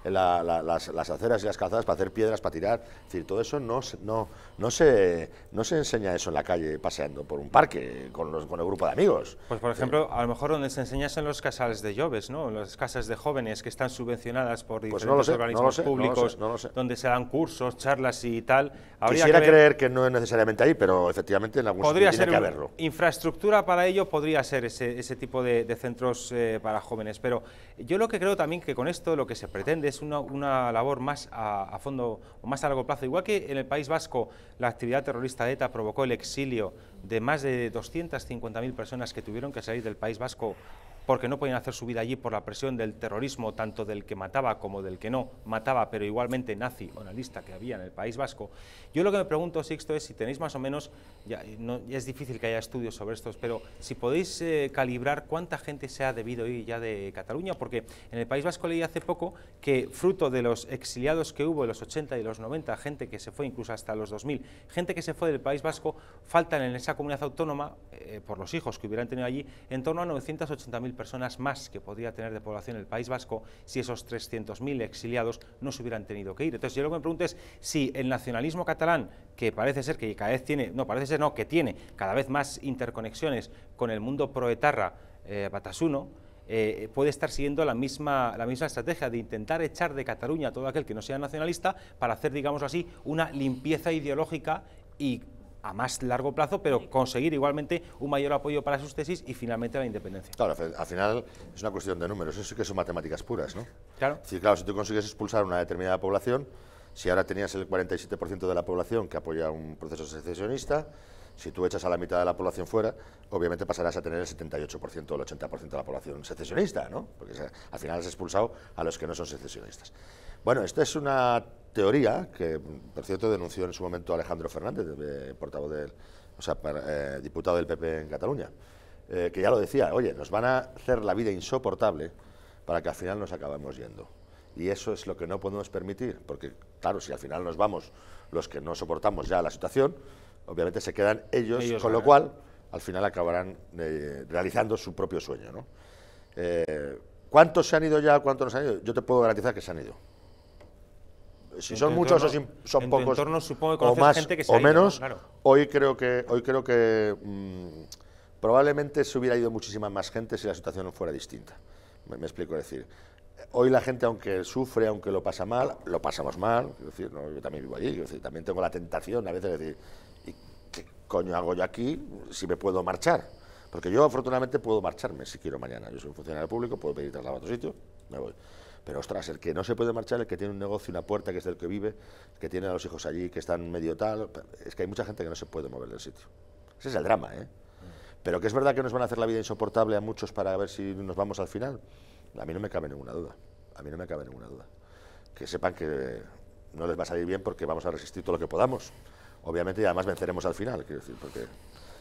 las, aceras y las calzadas, para hacer piedras, para tirar. decir, todo eso no, no, no, se, no se enseña eso en la calle paseando por un parque con, los, con el grupo de amigos.
Pues, por ejemplo, a lo mejor donde se enseña son los casales de lloves, ¿no? Las casas de jóvenes que están subvencionadas por pues diferentes organismos públicos, donde se dan cursos,
charlas y tal.
Habría Quisiera creer
que no es necesariamente ahí, pero efectivamente en algún podría que haberlo.
Infraestructura para ello podría ser ser ese, tipo de, centros eh, para jóvenes. Pero yo lo que creo también que con esto lo que se pretende es una, labor más a, a, fondo o más a largo plazo. Igual que en el País Vasco la actividad terrorista de ETA provocó el exilio de más de 250.000 personas que tuvieron que salir del País Vasco porque no podían hacer su vida allí por la presión del terrorismo, tanto del que mataba como del que no mataba, pero igualmente nazi o analista que había en el País Vasco. Yo lo que me pregunto, Sixto, es si tenéis más o menos, ya, es difícil que haya estudios sobre estos, pero si podéis eh, calibrar cuánta gente se ha debido ir ya de Cataluña, porque en el País Vasco leí hace poco que fruto de los exiliados que hubo en los 80 y los 90, gente que se fue incluso hasta los 2000, gente que se fue del País Vasco, faltan en esa comunidad autónoma, eh, por los hijos que hubieran tenido allí, en torno a 980.000 personas más que podría tener de población el País Vasco si esos 300.000 exiliados no se hubieran tenido que ir. Entonces, yo lo que me pregunto es si el nacionalismo catalán, que parece ser que cada vez tiene, no, parece ser no, que tiene cada vez más interconexiones con el mundo proetarra eh, batasuno, eh, puede estar siguiendo la misma, la misma estrategia de intentar echar de Cataluña a todo aquel que no sea nacionalista para hacer, digamos así, una limpieza ideológica y a más largo plazo, pero conseguir igualmente
un mayor apoyo para sus tesis y finalmente la independencia. Claro, al final es una cuestión de números, eso sí que son matemáticas puras, ¿no? Claro. claro, si tú consigues expulsar una determinada población, si ahora tenías el 47% de la población que apoya un proceso secesionista, si tú echas a la mitad de la población fuera, obviamente pasarás a tener el 78% o el 80% de la población secesionista, ¿no? Porque al final has expulsado a los que no son secesionistas. Bueno, esta es una teoría que, por cierto, denunció en su momento Alejandro Fernández, portavoz del, o sea, eh, diputado del PP en Cataluña, eh, que ya lo decía, oye, nos van a hacer la vida insoportable para que al final nos acabemos yendo. Y eso es lo que no podemos permitir, porque claro, si al final nos vamos los que no soportamos ya la situación, obviamente se quedan ellos, con lo cual al final acabarán eh, realizando su propio sueño. ¿Cuántos se han ido ya? ¿Cuántos nos han ido? Yo te puedo garantizar que se han ido si son muchos o son pocos. supongo o más o menos. Hoy creo que hoy creo que mm, probablemente se hubiera ido muchísima más gente si la situación no fuera distinta. Me, explico decir. Hoy la gente, aunque sufre, aunque lo pasa mal, lo pasamos mal. decir, yo también vivo allí, también tengo la tentación a veces de decir, qué coño hago yo aquí si me puedo marchar? Porque yo afortunadamente puedo marcharme si quiero mañana. Yo soy un funcionario público, puedo pedir traslado a otro sitio, me voy. Pero ostras, el que no se puede marchar, el que tiene un negocio, una puerta, que es el que vive, que tiene a los hijos allí, que están medio tal, es que hay mucha gente que no se puede mover del sitio. Ese es el drama, ¿eh? Pero que es verdad que nos van a hacer la vida insoportable a muchos para ver si nos vamos al final. A mí no me cabe ninguna duda. A mí no me cabe ninguna duda. Que sepan que no les va a salir bien porque vamos a resistir todo lo que podamos. Obviamente, y además venceremos al final, quiero decir, porque...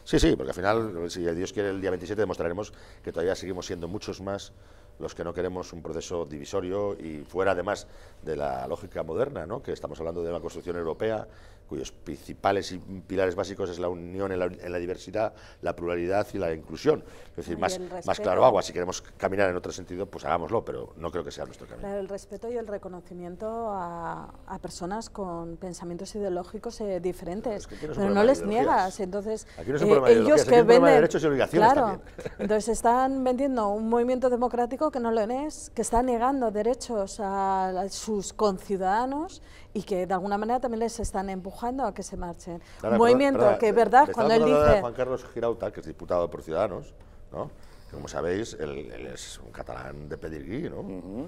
Sí, sí, porque al final, si Dios quiere, el día 27 demostraremos que todavía seguimos siendo muchos más los que no queremos un proceso divisorio y fuera además de la lógica moderna, ¿no? que estamos hablando de una construcción europea cuyos principales y pilares básicos es la unión en la, diversidad, la pluralidad y la inclusión. Es decir, más, más claro agua, si queremos caminar en otro sentido, pues hagámoslo, pero no creo que sea nuestro camino.
el respeto y el reconocimiento a, personas con pensamientos ideológicos eh, diferentes, pero, no, les niegas, entonces aquí no es un de eh, ellos que venden... de derechos y obligaciones claro, también. entonces están vendiendo un movimiento democrático que no lo es, que está negando derechos a, a sus conciudadanos y que de alguna manera también les están empujando a que se marchen. un movimiento que es verdad, cuando él dice... Juan
Carlos Girauta, que es diputado por Ciudadanos, ¿no? como sabéis, él, es un catalán de Pedirgui, ¿no?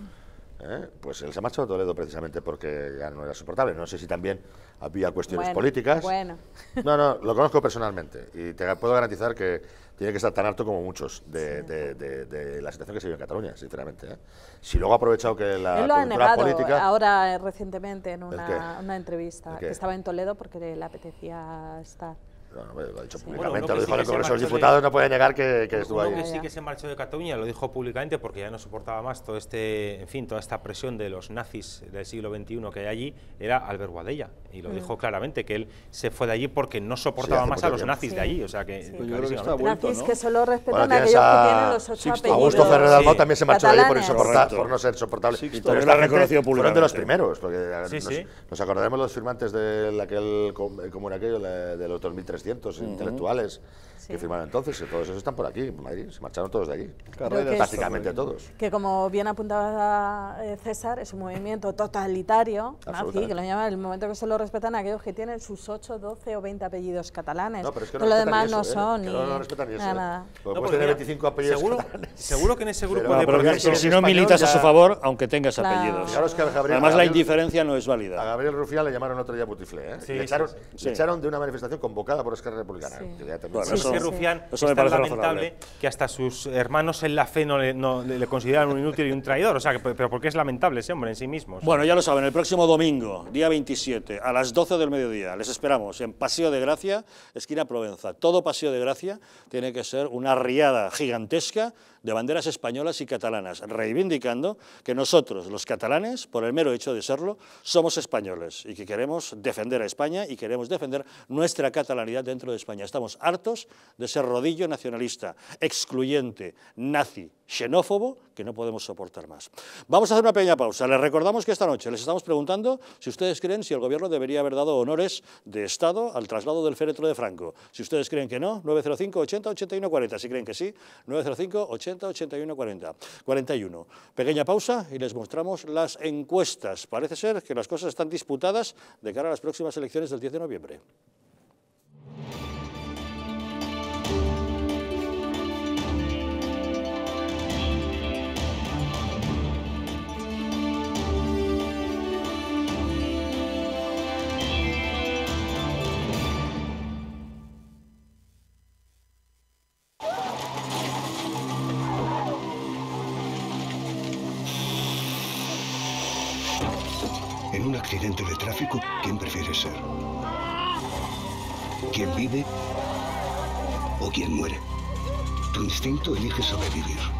¿Eh? pues él se marchó a Toledo precisamente porque ya no era soportable. No sé si también había cuestiones políticas. Bueno. <laughs> No, no, lo conozco personalmente y te puedo garantizar que tiene que estar tan harto como muchos de, la situación que se vive en Cataluña, sinceramente. ¿eh? Si luego ha aprovechado que la él lo política...
ahora eh, recientemente en una, una entrevista, que estaba en Toledo porque le apetecía estar lo ha dicho públicamente, lo dijo el Congreso
de los Diputados, no puede negar que, que estuvo ahí. que sí
que se marchó de Cataluña, lo dijo públicamente porque ya no soportaba más todo este, en fin, toda esta presión de los nazis del siglo XXI que hay allí, era Albert Guadella. Y lo mm. dijo claramente, que él se fue de allí porque no soportaba más a los nazis de allí. O sea que, pues
que Nazis que solo respetan a aquellos que tienen los ocho apellidos. Augusto Ferrer Dalmau también se marchó de allí por, no ser soportable. también lo ha reconocido públicamente. Fueron de los primeros, porque nos, acordaremos los firmantes de aquel, como aquello, los 2003 intelectuales que firmaron entonces, todos esos están por aquí, en Madrid, se marcharon todos de allí, prácticamente todos.
Que como bien apuntaba eh, César, es un movimiento totalitario, nazi, que lo llaman el momento que se lo respetan aquellos que tienen sus 8, 12 o 20 apellidos catalanes. No, pero es que no lo demás no ¿eh? son. no, no respetan ni eso. ¿eh? Nada.
puede tener 25 apellidos seguro, Seguro que en ese grupo de si, no militas a su favor, aunque tengas apellidos. Además la indiferencia no es válida. A Gabriel Rufián le llamaron otro día Butiflé, le echaron de una manifestación convocada por Esquerra Republicana. Sí. Bueno, sí, Rufián es lamentable
que hasta sus hermanos en la fe no le, no, consideran un inútil y un traidor. O sea, pero ¿por qué es lamentable ese hombre en sí mismo? Bueno, ya lo
saben, el próximo domingo, día 27, a las 12 del mediodía, les esperamos en Paseo de Gracia, esquina Provenza. Todo Paseo de Gracia tiene que ser una riada gigantesca de banderas españolas y catalanas, reivindicando que nosotros, los catalanes, por el mero hecho de serlo, somos españoles y que queremos defender a España y queremos defender nuestra catalanidad dentro de España. Estamos hartos de ese rodillo nacionalista, excluyente, nazi, xenófobo, que no podemos soportar más. Vamos a hacer una pequeña pausa. Les recordamos que esta noche les estamos preguntando si ustedes creen si el gobierno debería haber dado honores de Estado al traslado del féretro de Franco. Si ustedes creen que no, 905 80 81 40. Si creen que sí, 905 80 81 40. 41. Pequeña pausa y les mostramos las encuestas. Parece ser que las cosas están disputadas de cara a las próximas elecciones del 10 de noviembre.
o quien muere. Tu instinto elige sobrevivir.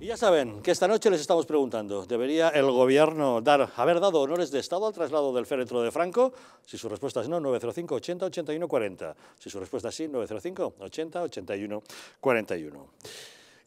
Y ya saben que esta noche les estamos preguntando, ¿debería el gobierno dar, haber dado honores de Estado al traslado del féretro de Franco? Si su respuesta es no, 905 80 81 40. Si su respuesta es sí, 905 80 81 41.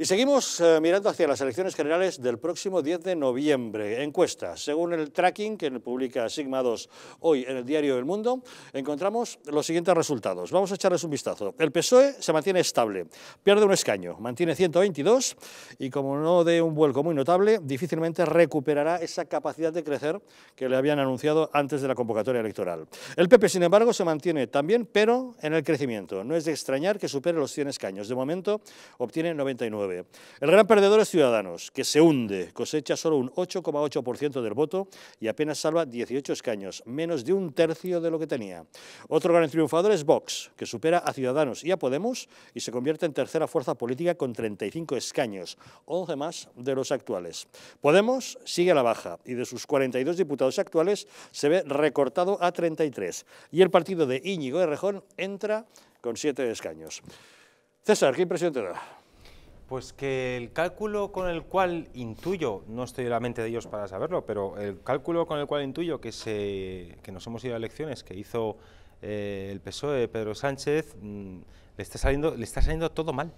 Y seguimos eh, mirando hacia las elecciones generales del próximo 10 de noviembre. Encuestas. Según el tracking que publica Sigma 2 hoy en el diario El Mundo, encontramos los siguientes resultados. Vamos a echarles un vistazo. El PSOE se mantiene estable, pierde un escaño, mantiene 122 y como no dé un vuelco muy notable, difícilmente recuperará esa capacidad de crecer que le habían anunciado antes de la convocatoria electoral. El PP, sin embargo, se mantiene también, pero en el crecimiento. No es de extrañar que supere los 100 escaños. De momento obtiene 99. El gran perdedor es Ciudadanos, que se hunde, cosecha solo un 8,8% del voto y apenas salva 18 escaños, menos de un tercio de lo que tenía. Otro gran triunfador es Vox, que supera a Ciudadanos y a Podemos y se convierte en tercera fuerza política con 35 escaños, 11 más de los actuales. Podemos sigue a la baja y de sus 42 diputados actuales se ve recortado a 33 y el partido de Íñigo de Rejón entra con 7 escaños.
César, ¿qué impresión te da? Pues que el cálculo con el cual intuyo, no estoy en la mente de ellos para saberlo, pero el cálculo con el cual intuyo que, se, que nos hemos ido a elecciones, que hizo eh, el PSOE Pedro Sánchez, mm, le, está saliendo, le está saliendo todo mal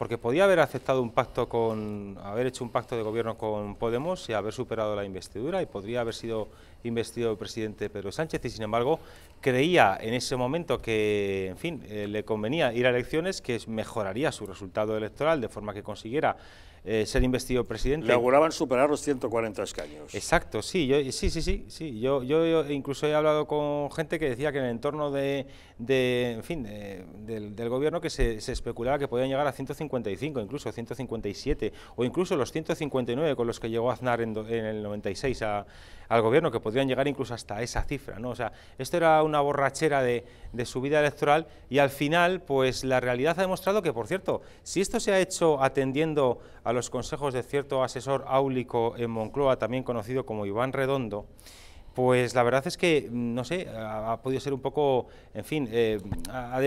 porque podía haber aceptado un pacto con, haber hecho un pacto de gobierno con Podemos y haber superado la investidura y podría haber sido investido el presidente Pedro Sánchez y sin embargo creía en ese momento que, en fin, eh, le convenía ir a elecciones, que mejoraría su resultado electoral de forma que consiguiera eh, ser investido presidente.
Le superar los 140 escaños.
Exacto, sí, yo, sí, sí, sí, Yo, incluso he hablado con gente que decía que en el entorno de, en fin, del, gobierno que se, se, especulaba que podían llegar a 155, incluso 157, o incluso los 159 con los que llegó Aznar en el 96 a, al gobierno, que podrían llegar incluso hasta esa cifra. ¿no? O sea, esto era una borrachera de, de subida electoral y al final, pues la realidad ha demostrado que, por cierto, si esto se ha hecho atendiendo a los consejos de cierto asesor áulico en Moncloa, también conocido como Iván Redondo, pues la verdad es que, no sé, ha, podido ser un poco, en fin, eh, ha,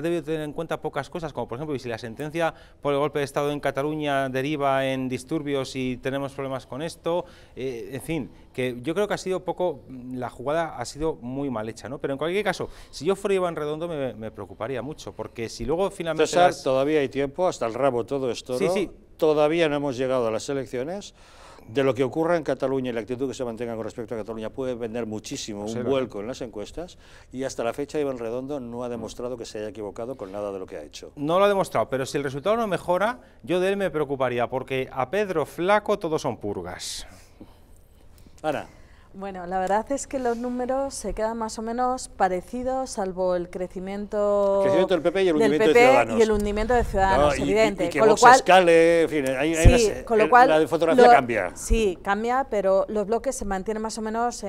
debido tener en cuenta pocas cosas, como por ejemplo, si la sentencia por el golpe de Estado en Cataluña deriva en disturbios y tenemos problemas con esto, eh, en fin, que yo creo que ha sido poco, mm, la jugada ha sido muy mal hecha, ¿no? Pero en cualquier caso, si yo fuera Iván Redondo me, preocuparía mucho, porque si luego finalmente...
todavía hay tiempo, hasta el rabo todo esto, sí, sí. Todavía no
hemos llegado a las
elecciones de lo que ocurra en Cataluña y la actitud que se mantenga con respecto a Cataluña puede vender muchísimo un vuelco en las encuestas y hasta la fecha Iván Redondo no ha demostrado que se haya equivocado con nada
de lo que ha hecho. No lo ha demostrado, pero si el resultado no mejora, yo de él me preocuparía porque a Pedro Flaco todos son purgas.
Bueno, la verdad es que los números se quedan más o menos parecidos, salvo el crecimiento, del PP y el hundimiento de Ciudadanos. Y el hundimiento de Ciudadanos, evidente. con lo cual,
en fin, sí, eh, la fotografía cambia.
Sí, cambia, pero los bloques se mantienen más o menos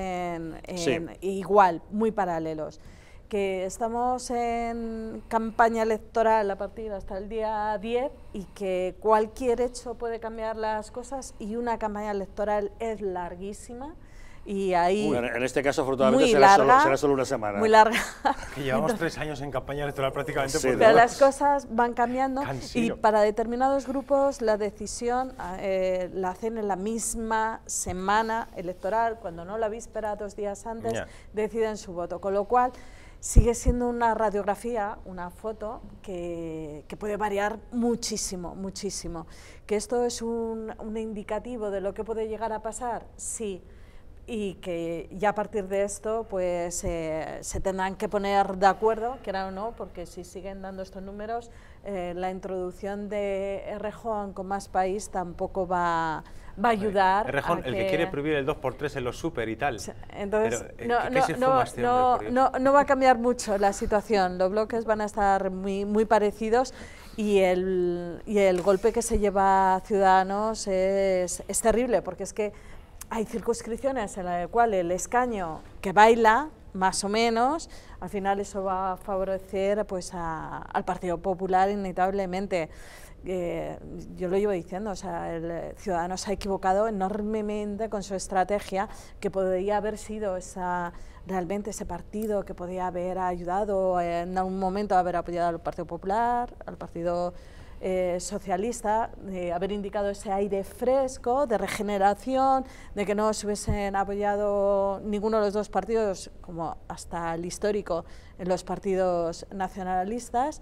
igual, muy paralelos que estamos en campaña electoral a partir hasta el día 10 y que cualquier hecho puede cambiar las cosas y una campaña electoral es larguísima y ahí...
en este caso, afortunadamente, será, solo, solo, una semana. Muy larga.
<laughs> Que llevamos tres años en campaña electoral prácticamente.
Sí, pues, pero las
cosas van cambiando y para determinados grupos la decisión ah, eh, la hacen en la misma semana electoral, cuando no la víspera, dos días antes, deciden su voto. Con lo cual sigue siendo una radiografía, una foto, que, puede variar muchísimo, muchísimo. ¿Que esto es un, un indicativo de lo que puede llegar a pasar? Sí y que ya a partir de esto pues eh, se tendrán que poner de acuerdo, que era o no, porque si siguen dando estos números, eh, la introducción de Rejón con más país tampoco va, va a ayudar. Rejón, el que... quiere
prohibir el 2x3 en los super y tal. Entonces, no,
no, va a cambiar mucho la situación, los bloques van a estar muy, muy parecidos y el, y el golpe que se lleva a Ciudadanos es, es terrible, porque es que hay circunscripciones en las cuales el escaño que baila, más o menos, al final eso va a favorecer pues, al Partido Popular inevitablemente. Eh, yo lo llevo diciendo, o sea, el ciudadano se ha equivocado enormemente con su estrategia, que podría haber sido esa, realmente ese partido que podía haber ayudado en algún momento a haber apoyado al Partido Popular, al Partido eh, socialista, de eh, haber indicado ese aire fresco, de regeneración, de que no se hubiesen apoyado ninguno de los dos partidos, como hasta el histórico, en los partidos nacionalistas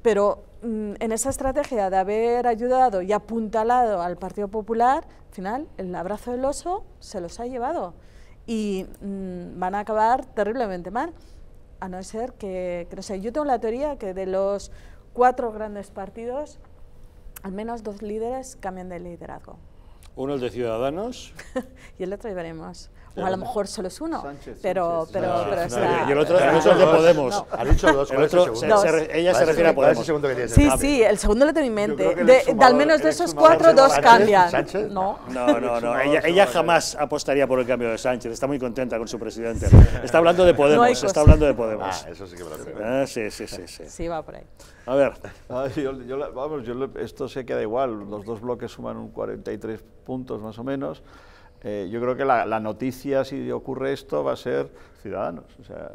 pero mm, en esa estrategia de haber ayudado y apuntalado al Partido Popular, al final el abrazo del oso se los ha llevado y mm, van a acabar terriblemente mal, a no ser que, que no sé, yo tengo la teoría que de los cuatro grandes partidos, al menos dos líderes cambian de liderazgo.
Uno el de Ciudadanos.
<laughs> y el otro y veremos. O a lo mejor solo es uno. pero, pero, está... Y el otro, el es de Podemos. el otro, ella se refiere a Podemos. segundo que tiene sí, ah, sí, el segundo lo tengo en mente. De, al menos de esos cuatro, dos cambian. No, no, no. no. Ella, jamás
apostaría por el cambio de Sánchez. Está muy contenta con su presidente.
Está hablando de Podemos, está hablando de Podemos. Ah, eso sí que me lo ah, sí, sí, sí, sí. Sí, va por ahí.
A ver. yo, yo, vamos, yo, esto se queda igual. Los dos bloques suman un 43 puntos más o menos. Eh, yo creo que la, noticia, si ocurre esto, va a ser Ciudadanos. O sea,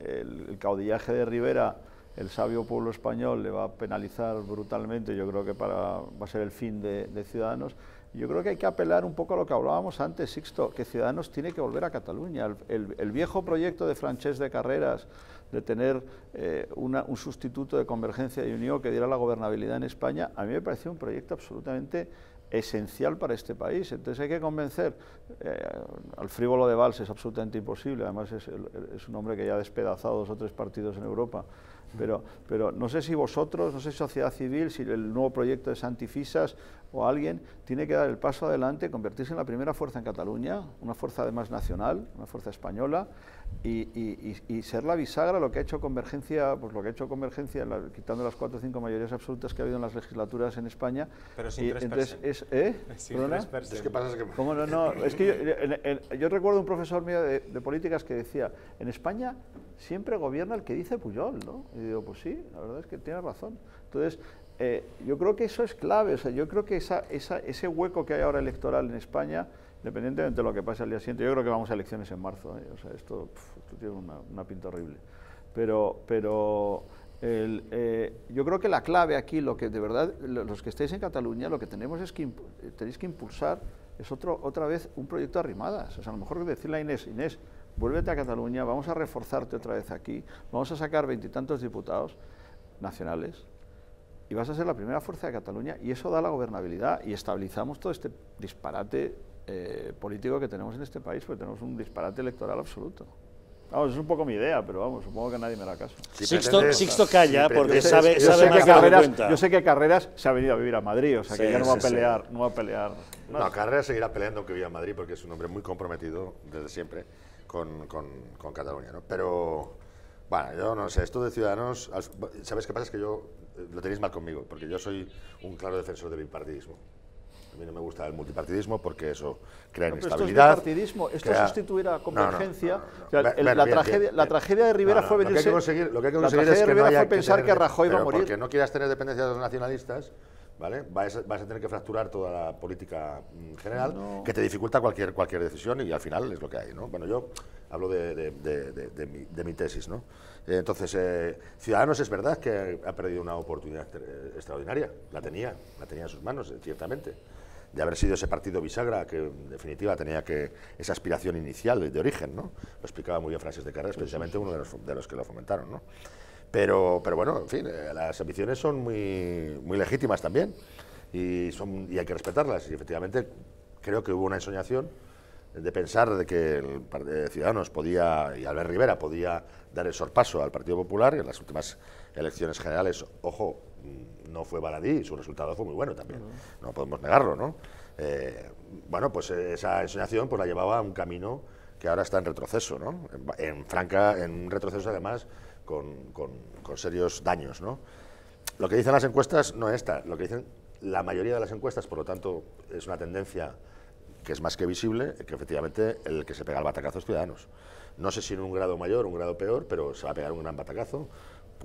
el, caudillaje de Rivera, el sabio pueblo español, le va a penalizar brutalmente, yo creo que para, va a ser el fin de, Ciudadanos. Yo creo que hay que apelar un poco a lo que hablábamos antes, Sixto, que Ciudadanos tiene que volver a Cataluña. El, viejo proyecto de Francesc de Carreras, de tener eh, un sustituto de Convergencia y Unión que diera la gobernabilidad en España, a mí me pareció un proyecto absolutamente esencial para este país. Entonces hay que convencer. Eh, al frívolo de Valls es absolutamente imposible, además es, un hombre que ya ha despedazado dos o tres partidos en Europa. Pero, pero no sé si vosotros, no sé si sociedad civil, si el nuevo proyecto de Santifisas o alguien tiene que dar el paso adelante, convertirse en la primera fuerza en Cataluña, una fuerza además nacional, una fuerza española, y, ser la bisagra lo que ha hecho Convergencia, pues lo que ha hecho Convergencia, quitando las cuatro o cinco mayorías absolutas que ha habido en las legislaturas en España. Pero sin es, ¿eh? <laughs> es que pasa no? es que yo, recuerdo un profesor mío de, políticas que decía, en España siempre gobierna el que dice Puyol, ¿no? Y digo, pues sí, la verdad es que tiene razón. Entonces, eh, yo creo que eso es clave, o sea, yo creo que esa, ese hueco que hay ahora electoral en España independientemente de lo que pase al día siguiente, yo creo que vamos a elecciones en marzo, ¿eh? esto, tiene una, pinta horrible. Pero, pero eh, yo creo que la clave aquí, lo que de verdad, los que estáis en Cataluña, lo que tenemos es que eh, tenéis que impulsar, es otro, otra vez un proyecto arrimadas. O a lo mejor decirle a Inés, Inés, vuélvete a Cataluña, vamos a reforzarte otra vez aquí, vamos a sacar veintitantos diputados nacionales, y vas a ser la primera fuerza de Cataluña y eso da la gobernabilidad y estabilizamos todo este disparate eh, político que tenemos en este país, porque tenemos un disparate electoral absoluto. es un poco mi idea, pero vamos, supongo que nadie me hará caso. Sixto, calla porque sabe, yo Yo sé que Carreras se ha venido a vivir a Madrid, o sea que ya no va, a pelear,
no va a pelear. No, Carreras seguirá peleando aunque viva en Madrid porque es un hombre muy comprometido desde siempre con, Cataluña, Pero, bueno, yo no sé, esto de Ciudadanos, ¿sabes qué pasa? Es que yo eh, lo tenéis mal conmigo, porque yo soy un claro defensor del bipartidismo. A mí no me gusta el multipartidismo porque eso crea inestabilidad. Esto es partidismo, esto sustituir a convergencia. La tragedia de Rivera fue venirse.
Lo que hay que que no pensar que, Rajoy a morir. Porque
no quieras tener dependencia de los nacionalistas. ¿Vale? Vas, a tener que fracturar toda la política mm, general, que te dificulta cualquier, cualquier decisión y al final es lo que hay. ¿no? Bueno, yo hablo de, mi, tesis. ¿no? Eh, entonces, eh, Ciudadanos es verdad que ha perdido una oportunidad eh, extraordinaria, la tenía, la tenía en sus manos, ciertamente de haber sido ese partido bisagra que en definitiva tenía que esa aspiración inicial de, origen, ¿no? Lo explicaba muy bien Francis de Carreras, precisamente uno de los, de los que lo fomentaron, ¿no? Pero, pero bueno, en fin, eh, las ambiciones son muy, muy legítimas también y, son, y hay que respetarlas. Y efectivamente creo que hubo una ensoñación de pensar de que el Partido de eh, Ciudadanos podía, y Albert Rivera podía dar el sorpaso al Partido Popular en las últimas elecciones generales, ojo, no fue baladí, y su resultado fue muy bueno también, no podemos negarlo, ¿no? Eh, bueno, pues eh, esa enseñación pues, la llevaba a un camino que ahora está en retroceso, ¿no? En, franca, en un retroceso además con, serios daños, ¿no? Lo que dicen las encuestas no es esta, lo que dicen la mayoría de las encuestas, por lo tanto, es una tendencia que es más que visible, que efectivamente el que se pega el batacazo es Ciudadanos. No sé si en un grado mayor, un grado peor, pero se va a pegar un gran batacazo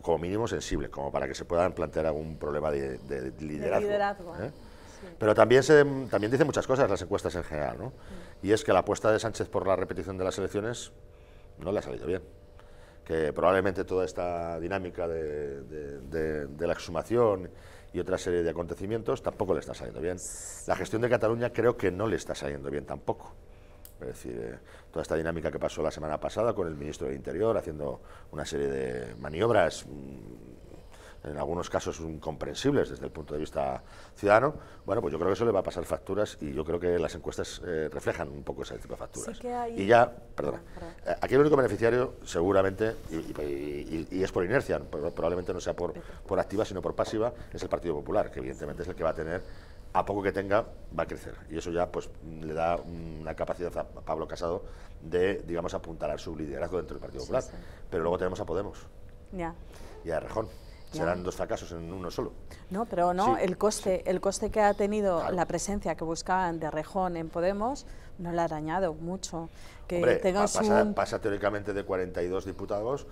como mínimo sensible, como para que se puedan plantear algún problema de, liderazgo. ¿eh? Pero también, se, también dice muchas cosas las encuestas en general, ¿no? Mm. Y es que la apuesta de Sánchez por la repetición de las elecciones no le ha salido bien. Que probablemente toda esta dinámica de, de la exhumación y otra serie de acontecimientos tampoco le está saliendo bien. La gestión de Cataluña creo que no le está saliendo bien tampoco. Es decir, eh, toda esta dinámica que pasó la semana pasada con el ministro del Interior haciendo una serie de maniobras, mm, en algunos casos incomprensibles desde el punto de vista ciudadano, bueno, pues yo creo que eso le va a pasar facturas y yo creo que las encuestas eh, reflejan un poco ese tipo de facturas. Y ya, ah, perdona, eh, aquí el único beneficiario seguramente, y, y es por inercia, probablemente no sea por, por activa sino por pasiva, es el Partido Popular, que evidentemente es el que va a tener a poco que tenga, va a crecer. Y eso ya pues le da una capacidad a Pablo Casado de, digamos, apuntalar su liderazgo dentro del Partido Popular. Pero luego tenemos a Podemos. Y a Rejón. Serán dos fracasos en uno solo.
No, pero no, el coste, el coste que ha tenido la presencia que buscaban de Rejón en Podemos no le ha dañado mucho
pasa, teóricamente de 42 diputados,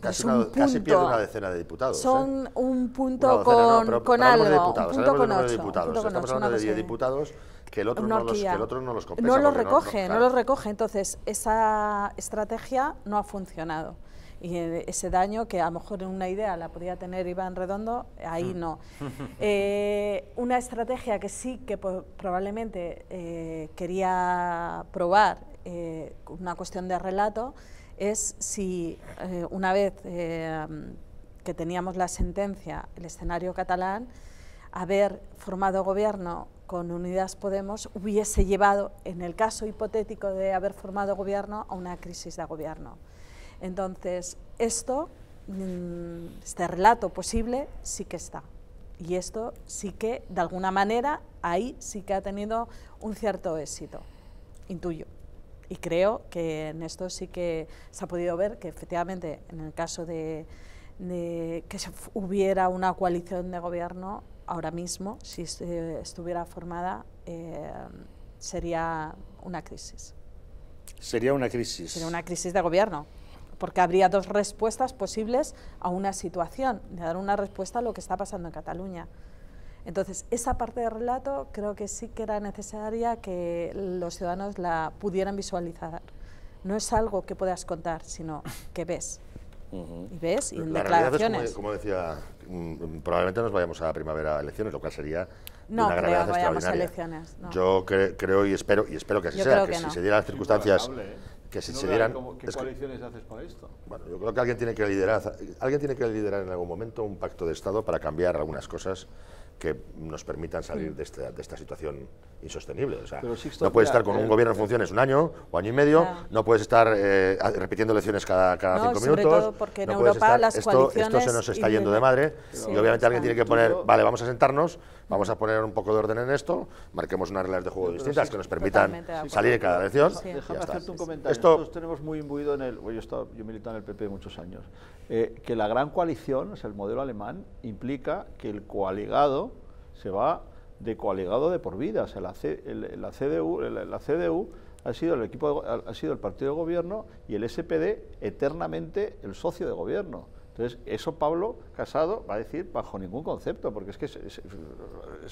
casi, casi pierde una decena de diputados. ¿eh?
Son un punto con, con algo, un punto con ocho, Estamos hablando de 10
diputados que el, otro no los, que el otro no los compensa. No los recoge, no,
los recoge. Entonces, esa estrategia no ha funcionado y eh, ese daño que a lo mejor en una idea la podía tener Iván Redondo, ahí mm. no. <laughs> Eh, una estrategia que sí que probablemente quería probar eh, una cuestión de relato, es si eh, una vez eh, que teníamos la sentencia, el escenario catalán, haber formado gobierno con Unidas Podemos hubiese llevado, en el caso hipotético de haber formado gobierno, a una crisis de gobierno. Entonces, esto, mm, este relato posible, sí que está. Y esto sí que, de alguna manera, ahí sí que ha tenido un cierto éxito, intuyo. Y creo que en esto sí que se ha podido ver que efectivamente en el caso de, que hubiera una coalición de gobierno, ahora mismo, si estuviera formada, eh, sería una crisis.
Sería una crisis. Sería una
crisis de gobierno, porque habría dos respuestas posibles a una situación, de dar una respuesta a lo que está pasando en Cataluña. Entonces, esa parte del relato creo que sí que era necesaria que los ciudadanos la pudieran visualizar. No es algo que puedas contar, sino que ves.
Y ves, y en la declaraciones. Es como, decía, mm, probablemente nos vayamos a primavera a elecciones, lo cual sería no, una creo, extraordinaria. A elecciones, Yo creo y espero, y espero que así sea, que, si se dieran las circunstancias. ¿eh? Que si se dieran, ¿Qué
coaliciones haces por esto? Bueno,
yo creo que alguien tiene que liderar, alguien tiene que liderar en algún momento un pacto de Estado para cambiar algunas cosas que nos permitan salir mm. de esta, situación insostenible. O sea, no puedes estar con un gobierno en funciones un año o año y medio, no puedes estar eh, repitiendo elecciones cada, cinco minutos. esto, se nos está yendo de madre y obviamente alguien tiene que poner, vale, vamos a sentarnos, vamos a poner un poco de orden en esto, marquemos unas reglas de juego distintas que nos permitan salir de cada elección. Déjame hacerte un comentario. Esto,
Nosotros tenemos muy imbuido en el... Yo, he yo en el PP muchos años. Eh, que la gran coalición, o sea, el modelo alemán, implica que el coaligado se va de coaligado de por vida. O sea, la, CDU, la ha sido el equipo, ha sido el partido de gobierno y el SPD eternamente el socio de gobierno. Entonces, eso Pablo Casado va a decir bajo ningún concepto, porque es que se,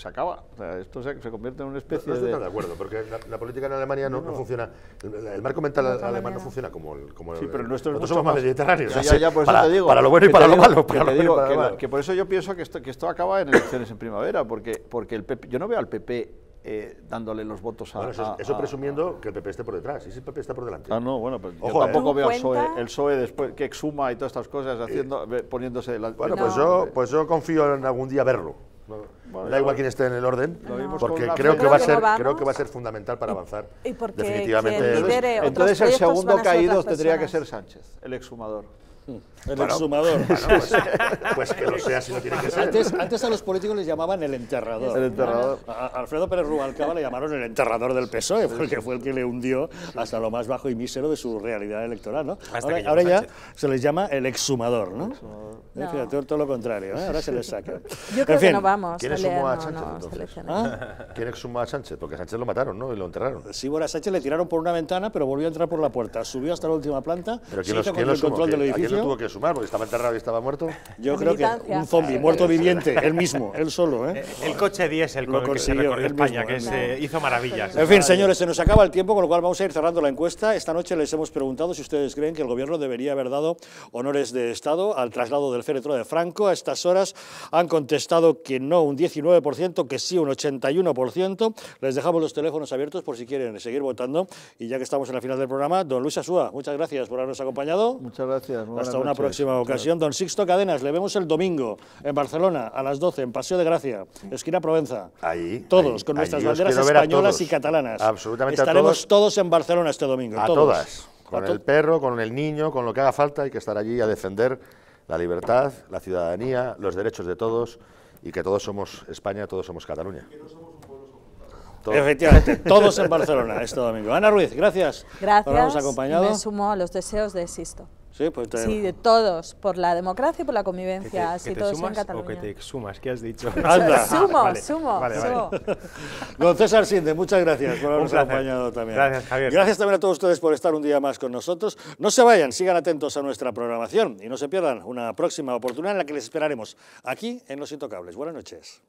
acaba. esto se, convierte en una especie de... no estoy de... acuerdo, porque
la, política en Alemania no, funciona, el, marco mental alemán no funciona como el... Como sí, pero el nuestro nosotros somos más mediterráneos. Pues para, lo bueno y para lo malo. que,
por eso yo pienso que esto, que esto acaba en elecciones en primavera, porque, porque el yo no veo al PP eh, dándole los votos a... eso,
presumiendo que el PP esté por detrás, y si el PP está por delante.
Ah, no, bueno, ¿eh? tampoco veo e, el PSOE después que exuma y todas estas cosas eh, haciendo, poniéndose delante. Bueno, pues, yo,
pues yo confío en algún día verlo. da igual quién esté en el orden, porque creo que va a ser creo que va a ser fundamental para avanzar. definitivamente. Entonces, el segundo caído tendría que ser
Sánchez, el exhumador. Hmm. El exhumador. Pues, pues, que lo sea si no tiene que ser. Antes, a los
políticos les llamaban el enterrador. El enterrador. Alfredo Pérez Rubalcaba le llamaron el enterrador del PSOE, porque fue el que le hundió hasta lo más bajo y mísero de su realidad electoral. ¿no? Ahora, ya se les llama el exhumador, eh, ¿no? todo lo contrario, ¿eh? ahora se les saca.
Yo creo que no vamos. ¿Quién exhumó a Sánchez
¿Ah? ¿Quién a Sánchez? Porque a Sánchez lo mataron, ¿no? Y lo enterraron. Sí, bueno, a Sánchez le tiraron por una ventana, pero volvió a entrar por la puerta. Subió hasta la última planta. ¿Pero quién, el control del edificio. tuvo
que porque estaba enterrado y estaba muerto. Yo creo que un zombie, muerto viviente,
él mismo, él solo. ¿eh? El
coche diésel el que se España, que ¿eh? se hizo maravillas.
En fin, señores, se nos acaba el tiempo, con lo cual vamos a ir cerrando la encuesta. Esta noche les hemos preguntado si ustedes creen que el gobierno debería haber dado honores de Estado al traslado del féretro de Franco. A estas horas han contestado que no un 19%, que sí un 81%. Les dejamos los teléfonos abiertos por si quieren seguir votando. Y ya que estamos en la final del programa, don Luis Asúa, muchas gracias por habernos acompañado. Muchas gracias. Hasta una próxima ocasión. Don Sixto Cadenas, le vemos el domingo en Barcelona a las 12 en Paseo de Gracia, esquina Provenza.
Ahí. Todos, con nuestras banderas españolas y catalanas. Absolutamente Estaremos a todos.
todos. en Barcelona este domingo. A todas. Con el
perro, con el niño, con lo que haga falta, hay que estar allí a defender la libertad, la ciudadanía, los derechos de todos y que todos somos España, todos somos Cataluña. Efectivamente, <laughs> todos en Barcelona este domingo. Ana Ruiz, gracias. Gracias. Por acompañado. Y me
sumo a los deseos de Sisto. Pues sí, de todos, por la democracia y por la convivencia, así todos sumas en Cataluña. O que
te sumas ¿qué has dicho? <laughs> <laughs> sumo, sumo, sumo. <laughs> Don César Sinde, muchas gracias por habernos acompañado también. Gracias, Javier. Gracias también a todos ustedes por estar un día más con nosotros. No se vayan, sigan atentos a nuestra programación y no se pierdan una próxima oportunidad en la que les esperaremos aquí en Los Intocables. Buenas noches.